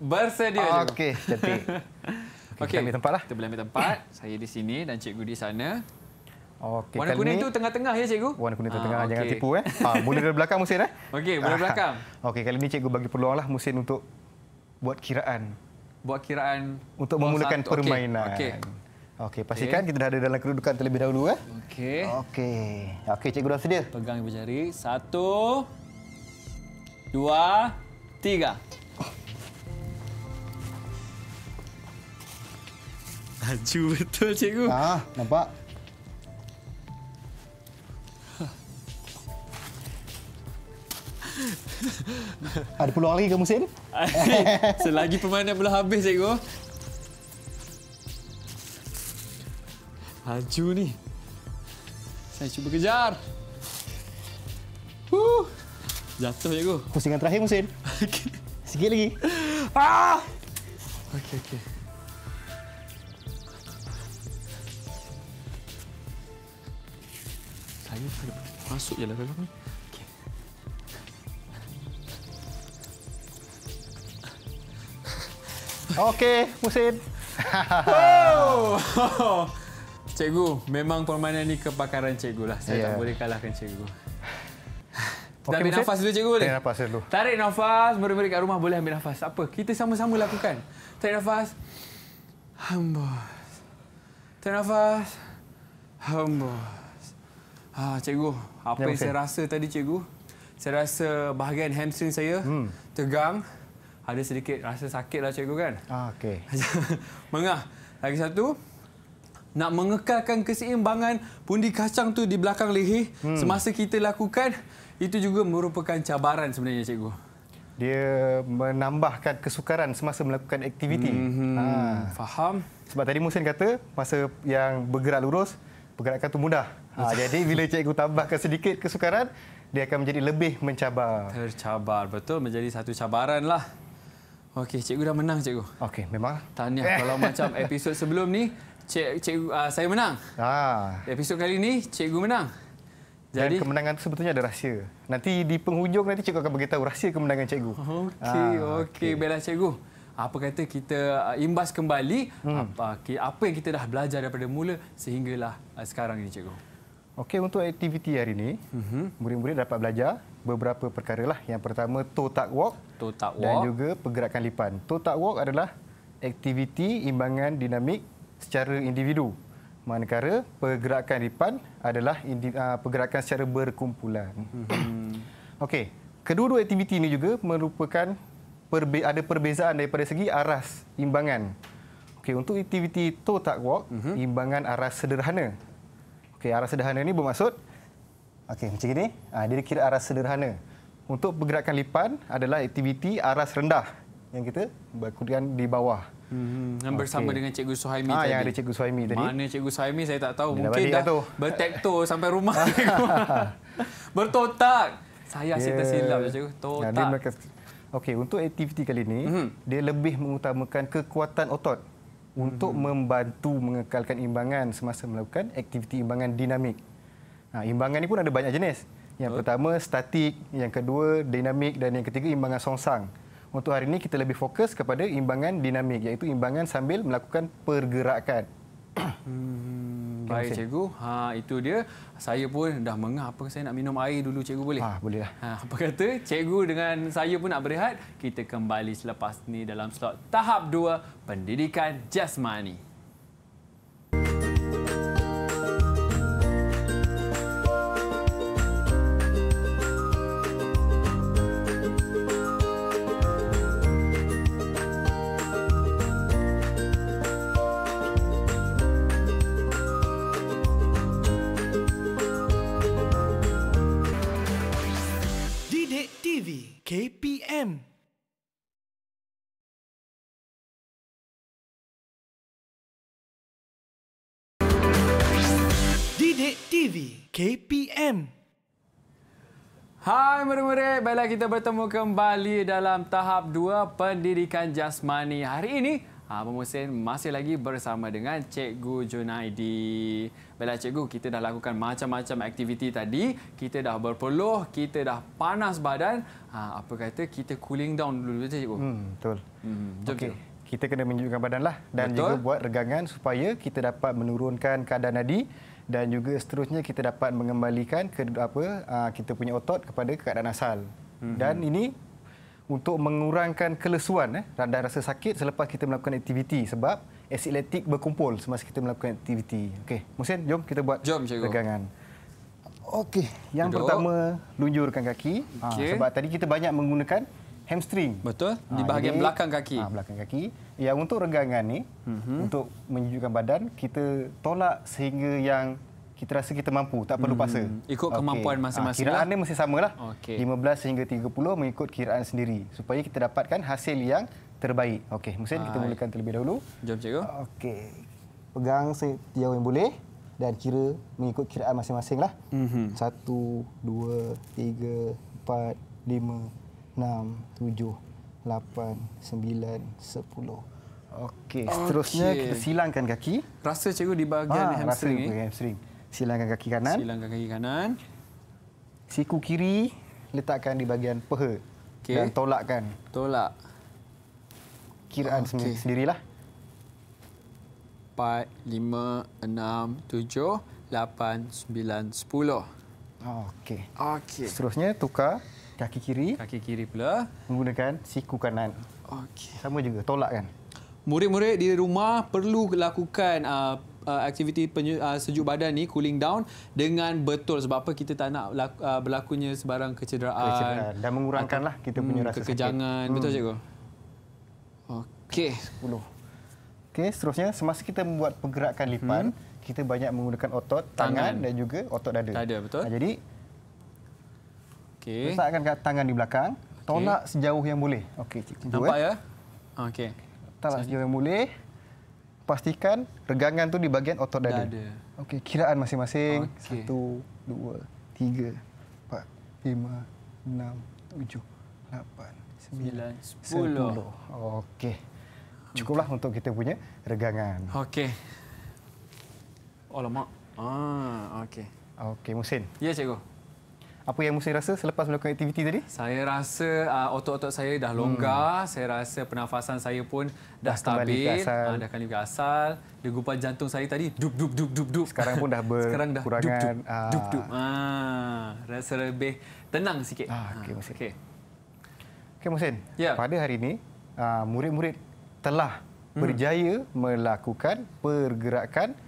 bersedia. Okey, cantik. Okay, okay. ambil tempat lah. Kita boleh ambil tempat. Saya di sini dan cikgu di sana. Okay, warna kuning itu tengah-tengah ya cikgu? Warna kuning itu ah, tengah, okay. jangan tipu. Eh. Ha, mula dari belakang Musin. Eh. Okey, mula dari ah, belakang. Okey, kali ini cikgu bagi peluanglah Musin untuk buat kiraan. Buat kiraan. Untuk memulakan satu. permainan. Okey, okay. okay, pastikan okay. kita dah ada dalam kedudukan terlebih dahulu. Eh. Okey. Okey, okay, cikgu dah sedia. Pegang ibu jari. Satu, dua, Tiga. Laju betul cikgu. Ha, nampak? Ada peluang lagi ke musim? Selagi permainan belum habis cikgu. Laju ni. Saya cuba kejar. Huh. Jatuh cikgu. Pusingan terakhir musim. Okay. Sikit lagi. Ah! Okey okey. masuk je lah dalam ni. Okey, Musin. cikgu, memang permainan ni kepakaran cikgu lah. Saya yeah. tak ya. boleh kalahkan cikgu. Kita okay, ambil nafas dulu cikgu boleh? Tarik nafas dulu. Tarik nafas, murid-murid kat rumah boleh ambil nafas. Apa? Kita sama-sama lakukan. Tarik nafas. Hembus. Tarik nafas. Hembus. Ah, cikgu, apa yang okay. saya rasa tadi cikgu. Saya rasa bahagian hamstring saya hmm. tegang. Ada sedikit rasa sakit lah cikgu kan. Ah, okay. Mengah. Lagi satu. Nak mengekalkan keseimbangan pundi kacang tu di belakang leher hmm. semasa kita lakukan itu juga merupakan cabaran sebenarnya cikgu. Dia menambahkan kesukaran semasa melakukan aktiviti. Hmm. Ha. Faham. Sebab tadi Musin kata masa yang bergerak lurus pergerakan tu mudah. Ha, jadi bila cikgu tambahkan sedikit kesukaran, dia akan menjadi lebih mencabar. Tercabar, betul. Menjadi satu cabaran. lah. Okey, cikgu dah menang, cikgu. Okey, memang. Tahniah. Kalau macam episod sebelum ni, cik, cikgu, uh, saya menang. Ha. Episod kali ini, cikgu menang. Jadi Dan kemenangan itu sebetulnya ada rahsia. Nanti di penghujung nanti cikgu akan beritahu rahsia kemenangan cikgu. Okey, ha, okey. Okay. Baiklah, cikgu. Apa kata kita ah, imbas kembali hmm. apa, apa yang kita dah belajar daripada mula sehinggalah sekarang ini, cikgu. Okey untuk aktiviti hari ini, mhm. murid-murid dapat belajar beberapa perkara lah. Yang pertama toe tuck walk, toe tuck walk. dan juga pergerakan lipan. Toe tuck walk adalah aktiviti imbangan dinamik secara individu. Manakala pergerakan lipan adalah ah, pergerakan secara berkumpulan. Mhm. Okey, kedua-dua aktiviti ini juga merupakan perbe- ada perbezaan daripada segi aras imbangan. Okey, untuk aktiviti toe tuck walk, mhm. imbangan aras sederhana Okey, arah sederhana ini bermaksud okey macam ini. Ah dia kira arah sederhana. Untuk pergerakan lipan adalah aktiviti aras rendah yang kita berkurian di bawah. Hmm, yang bersama okay. dengan Cikgu Suhaimi ah, tadi. Yang ada Cikgu Suhaimi tadi. Mana Cikgu Suhaimi saya tak tahu. Dia Mungkin dah, dah bertektor sampai rumah. Bertotak. Saya asyik ya. tersilap. Ya, Totak. Okey, untuk aktiviti kali ini, mm-hmm. dia lebih mengutamakan kekuatan otot untuk hmm. membantu mengekalkan imbangan semasa melakukan aktiviti imbangan dinamik. Nah, ha, imbangan ini pun ada banyak jenis. Yang oh. pertama statik, yang kedua dinamik dan yang ketiga imbangan songsang. Untuk hari ini kita lebih fokus kepada imbangan dinamik iaitu imbangan sambil melakukan pergerakan. Hmm, baik Kenapa? cikgu. Ha itu dia. Saya pun dah mengapa saya nak minum air dulu cikgu boleh? Ha ah, bolehlah. Ha apa kata cikgu dengan saya pun nak berehat. Kita kembali selepas ni dalam slot tahap 2 pendidikan jasmani. Rahim. Hai murid-murid, baiklah kita bertemu kembali dalam tahap 2 pendidikan jasmani. Hari ini, ah, Abang Musin masih lagi bersama dengan Cikgu Junaidi. Baiklah Cikgu, kita dah lakukan macam-macam aktiviti tadi. Kita dah berpeluh, kita dah panas badan. Ah, apa kata kita cooling down dulu saja Cikgu? Hmm, betul. Hmm, jom, Kita kena menyejukkan badanlah dan Betul. juga buat regangan supaya kita dapat menurunkan kadar nadi dan juga seterusnya kita dapat mengembalikan ke apa uh, kita punya otot kepada keadaan asal. Mm-hmm. Dan ini untuk mengurangkan kelesuan eh dan rasa sakit selepas kita melakukan aktiviti sebab asiletik berkumpul semasa kita melakukan aktiviti. Okey, Musin, jom kita buat jom, tegangan. Okey, yang Duduk. pertama lunjurkan kaki ah, okay. ha, sebab tadi kita banyak menggunakan hamstring. Betul, ha, di ah, bahagian jadi, belakang kaki. Ha, belakang kaki yang untuk regangan ni mm-hmm. untuk menyejukkan badan kita tolak sehingga yang kita rasa kita mampu tak perlu hmm. paksa mm-hmm. ikut kemampuan masing ah, masing-masing kiraan lah. dia mesti lah. okay. 15 sehingga 30 mengikut kiraan sendiri supaya kita dapatkan hasil yang terbaik okey mungkin kita mulakan terlebih dahulu jom cikgu okey pegang sejauh yang boleh dan kira mengikut kiraan masing-masing lah. Mm-hmm. Satu, dua, tiga, empat, lima, enam, tujuh, lapan, sembilan, sepuluh. Okey, seterusnya kita silangkan kaki. Rasa cikgu di bahagian ha, hamstring ni. Rasa hamstring. Silangkan kaki kanan. Silangkan kaki kanan. Siku kiri letakkan di bahagian peha. Okay. Dan tolakkan. Tolak. Kiraan okay. sendirilah. 4, 5, 6, 7, 8, 9, 10. Okey. Okey. Seterusnya tukar kaki kiri. Kaki kiri pula. Menggunakan siku kanan. Okey. Sama juga, tolakkan murid-murid di rumah perlu lakukan uh, uh aktiviti penyu, uh, sejuk badan ni cooling down dengan betul sebab apa kita tak nak laku, uh, berlakunya sebarang kecederaan, kecederaan. dan mengurangkanlah kita punya hmm, rasa kekejangan. Hmm. Betul cikgu. Okey, 10. Okey, seterusnya semasa kita membuat pergerakan lipan hmm. kita banyak menggunakan otot tangan, tangan dan juga otot dada. Dada betul. Nah, jadi okey. Letakkan tangan di belakang, tolak okay. sejauh yang boleh. Okey, cikgu. Nampak eh? ya? Okey talas jiwa yang mulai pastikan regangan tu di bahagian otot dada. Ada. Okey, kiraan masing-masing. Okay. Satu, dua, tiga, empat, lima, enam, tujuh, lapan, sembilan, sepuluh. sepuluh. Okey. Cukuplah okay. untuk kita punya regangan. Okey. Oh, lemak. Ah, okey. Okey, Musin. Ya, cikgu apa yang mesti rasa selepas melakukan aktiviti tadi? Saya rasa uh, otot-otot saya dah longgar, hmm. saya rasa pernafasan saya pun dah, dah stabil, ke uh, ah, dah kembali ke asal. Degupan jantung saya tadi dup dup dup dup dup. Sekarang pun dah berkurangan. Sekarang ah. dup dup. ah, rasa lebih tenang sikit. Ah, okey Musin. Okey. Okey Musin. Yeah. Pada hari ini, uh, murid-murid telah hmm. berjaya melakukan pergerakan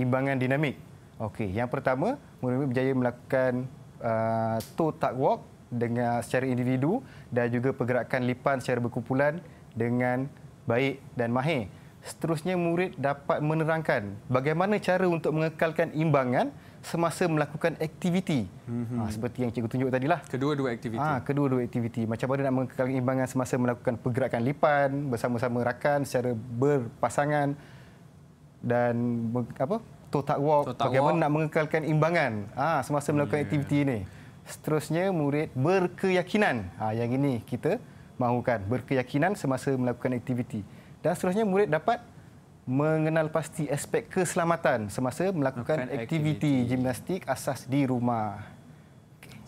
imbangan dinamik. Okey, yang pertama, murid-murid berjaya melakukan uh, toe tuck walk dengan secara individu dan juga pergerakan lipan secara berkumpulan dengan baik dan mahir. Seterusnya murid dapat menerangkan bagaimana cara untuk mengekalkan imbangan semasa melakukan aktiviti. Mm-hmm. Ha, seperti yang cikgu tunjuk tadi lah. Kedua-dua aktiviti. ha, kedua-dua aktiviti. Macam mana nak mengekalkan imbangan semasa melakukan pergerakan lipan bersama-sama rakan secara berpasangan dan apa? toe tuck walk, toe tuck bagaimana walk. nak mengekalkan imbangan ha, semasa melakukan aktiviti ini. Seterusnya, murid berkeyakinan. Ha, yang ini kita mahukan, berkeyakinan semasa melakukan aktiviti. Dan seterusnya, murid dapat mengenal pasti aspek keselamatan semasa melakukan aktiviti. aktiviti gimnastik asas di rumah.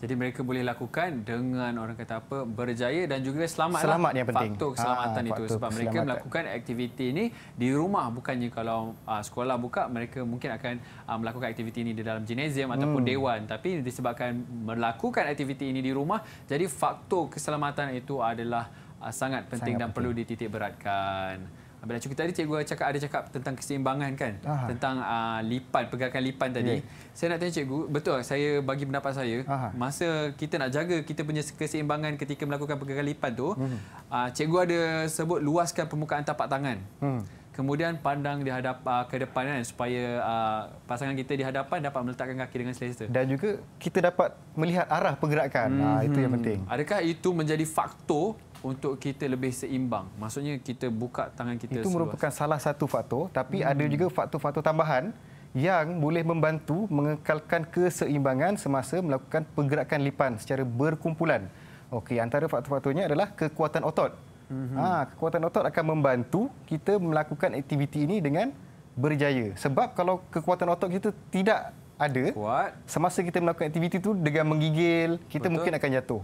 Jadi mereka boleh lakukan dengan orang kata apa berjaya dan juga selamat. Selamat yang penting. Faktor keselamatan ha, faktor itu sebab mereka melakukan aktiviti ini di rumah bukannya kalau uh, sekolah buka mereka mungkin akan uh, melakukan aktiviti ini di dalam gymnasium hmm. ataupun dewan tapi disebabkan melakukan aktiviti ini di rumah jadi faktor keselamatan itu adalah uh, sangat penting sangat dan penting. perlu dititik beratkan. Abang Acu, tadi cikgu cakap, ada cakap tentang keseimbangan kan? Aha. Tentang uh, ah, lipan, pergerakan lipan tadi. Yeah. Saya nak tanya cikgu, betul saya bagi pendapat saya, Aha. masa kita nak jaga kita punya keseimbangan ketika melakukan pergerakan lipan tu, hmm. uh, cikgu ada sebut luaskan permukaan tapak tangan. Hmm. Kemudian pandang di hadap uh, ke depan kan supaya uh, pasangan kita di hadapan dapat meletakkan kaki dengan selesa. Dan juga kita dapat melihat arah pergerakan. Hmm. Uh, itu yang mhm. penting. Adakah itu menjadi faktor untuk kita lebih seimbang. Maksudnya kita buka tangan kita Itu merupakan salah satu faktor tapi hmm. ada juga faktor-faktor tambahan yang boleh membantu mengekalkan keseimbangan semasa melakukan pergerakan lipan secara berkumpulan. Okey, antara faktor-faktornya adalah kekuatan otot. Hmm. Ha, kekuatan otot akan membantu kita melakukan aktiviti ini dengan berjaya. Sebab kalau kekuatan otot kita tidak ada, Kuat. semasa kita melakukan aktiviti itu dengan menggigil, kita Betul. mungkin akan jatuh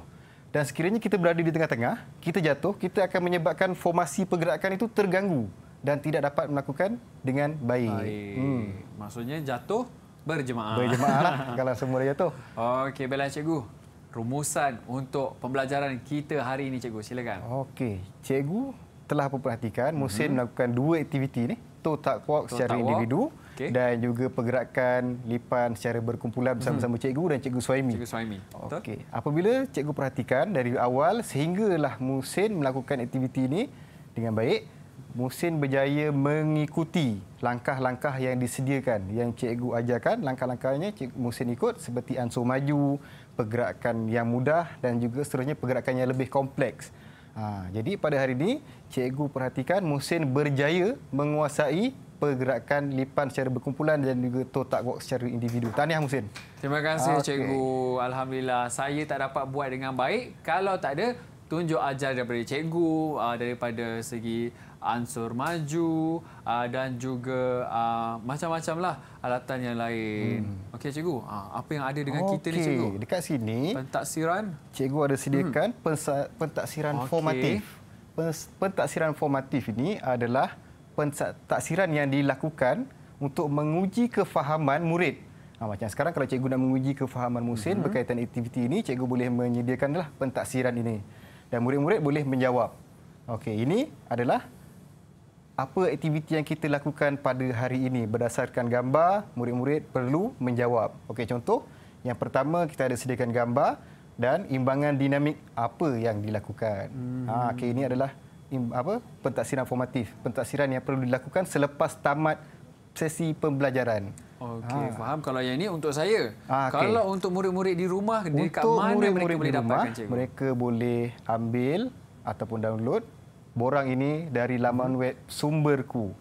dan sekiranya kita berada di tengah-tengah, kita jatuh, kita akan menyebabkan formasi pergerakan itu terganggu dan tidak dapat melakukan dengan baik. baik. Hmm. Maksudnya jatuh berjemaah. Berjemaah lah kalau semua jatuh. Okey, baiklah cikgu. Rumusan untuk pembelajaran kita hari ini cikgu, silakan. Okey, cikgu telah perhatikan Musin mhm. mm-hmm. melakukan dua aktiviti ni, toe tuck walk toe secara tuck individu walk okay. dan juga pergerakan lipan secara berkumpulan bersama-sama hmm. cikgu dan cikgu Suhaimi. Cikgu Suhaimi. Okey. Apabila cikgu perhatikan dari awal sehinggalah Musin melakukan aktiviti ini dengan baik, Musin berjaya mengikuti langkah-langkah yang disediakan, yang cikgu ajarkan, langkah-langkahnya cikgu Musin ikut seperti ansur maju, pergerakan yang mudah dan juga seterusnya pergerakan yang lebih kompleks. Ha, jadi pada hari ini, cikgu perhatikan Musin berjaya menguasai pergerakan lipan secara berkumpulan dan juga to tak walk secara individu. Tahniah Musin. Terima kasih okay. Ah, cikgu. Alhamdulillah saya tak dapat buat dengan baik kalau tak ada tunjuk ajar daripada cikgu ah, daripada segi ansur maju ah, dan juga macam-macam lah alatan yang lain. Hmm. Okey cikgu, apa yang ada dengan okay. kita ni cikgu? Dekat sini pentaksiran. Cikgu ada sediakan hmm. pentaksiran okay. formatif. Pentaksiran formatif ini adalah pentaksiran yang dilakukan untuk menguji kefahaman murid. Ha, macam sekarang kalau cikgu nak menguji kefahaman Musin mm-hmm. berkaitan aktiviti ini, cikgu boleh menyediakanlah pentaksiran ini dan murid-murid boleh menjawab. Okey, ini adalah apa aktiviti yang kita lakukan pada hari ini berdasarkan gambar, murid-murid perlu menjawab. Okey, contoh yang pertama kita ada sediakan gambar dan imbangan dinamik apa yang dilakukan. Hmm. Ha, okey, ini adalah apa pentaksiran formatif pentaksiran yang perlu dilakukan selepas tamat sesi pembelajaran okey ha. faham kalau yang ini untuk saya ha, okay. kalau untuk murid-murid di rumah untuk dekat mana murid-murid mereka boleh di rumah, dapatkan cikgu mereka boleh ambil ataupun download borang ini dari laman hmm. web sumberku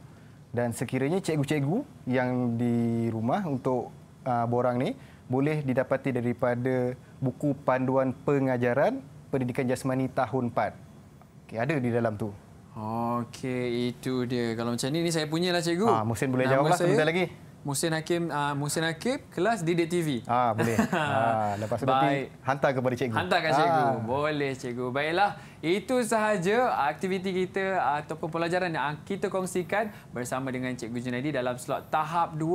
dan sekiranya cikgu-cikgu yang di rumah untuk uh, borang ni boleh didapati daripada buku panduan pengajaran pendidikan jasmani tahun 4 okay, ada di dalam tu. Okey, itu dia. Kalau macam ni, ni saya punya lah cikgu. Ah, Musin boleh jawab lah sebentar lagi. Musin Hakim, uh, ah, Musin Hakim, kelas di TV. Ah boleh. Ha, lepas itu nanti hantar kepada cikgu. Hantar kepada cikgu. Ha. Boleh cikgu. Baiklah, itu sahaja aktiviti kita ataupun pelajaran yang kita kongsikan bersama dengan cikgu Junaidi dalam slot tahap 2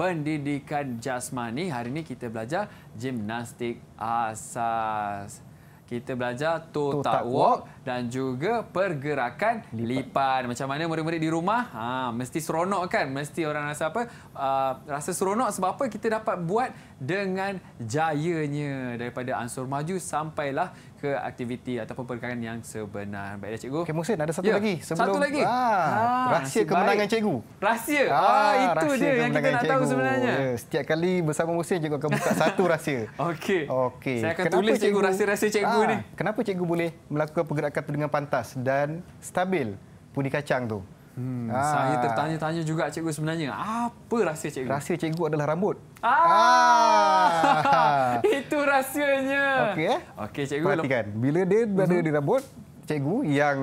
pendidikan jasmani. Hari ini kita belajar gimnastik asas kita belajar toe toe tuck walk, dan juga pergerakan lipat. lipat. Macam mana murid-murid di rumah? Ha, mesti seronok kan? Mesti orang rasa apa? Uh, rasa seronok sebab apa kita dapat buat dengan jayanya daripada ansur maju sampailah ke aktiviti ataupun perkara yang sebenar. Baiklah cikgu. Okey Musin ada satu ya, lagi sebelum satu lagi. Ah, ah rahsia kemenangan baik. cikgu. Rahsia. Ah, ah itu rahsia dia yang kita nak cikgu. tahu sebenarnya. Ya, setiap kali bersama Musin cikgu akan buka satu rahsia. Okey. Okey. Saya akan kenapa tulis cikgu rahsia-rahsia cikgu, cikgu ah, ni. Kenapa cikgu boleh melakukan pergerakan dengan pantas dan stabil puni kacang tu? Hmm, ah. Saya tertanya-tanya juga cikgu sebenarnya. Apa rahsia cikgu? Rahsia cikgu adalah rambut. Ah. ah. Itu rahsianya. Okey eh. Okey cikgu. Perhatikan. Bila dia berada uh mhm. -huh. di rambut, cikgu yang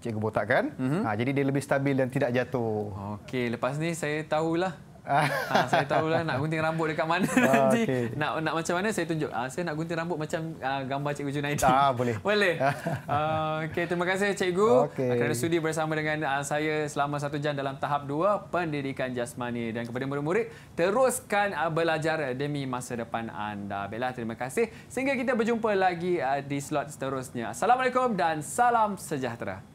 cikgu botakkan, uh -huh. ha, jadi dia lebih stabil dan tidak jatuh. Okey, lepas ni saya tahulah ha, saya tahu lah nak gunting rambut dekat mana oh, nanti. Okay. Nak nak macam mana saya tunjuk. Ha, saya nak gunting rambut macam uh, gambar Cikgu Junaidi. Ah, boleh. boleh. uh, okay, terima kasih Cikgu okay. uh, kerana sudi bersama dengan uh, saya selama satu jam dalam tahap dua pendidikan jasmani. Dan kepada murid-murid, teruskan uh, belajar demi masa depan anda. Baiklah, terima kasih. Sehingga kita berjumpa lagi uh, di slot seterusnya. Assalamualaikum dan salam sejahtera.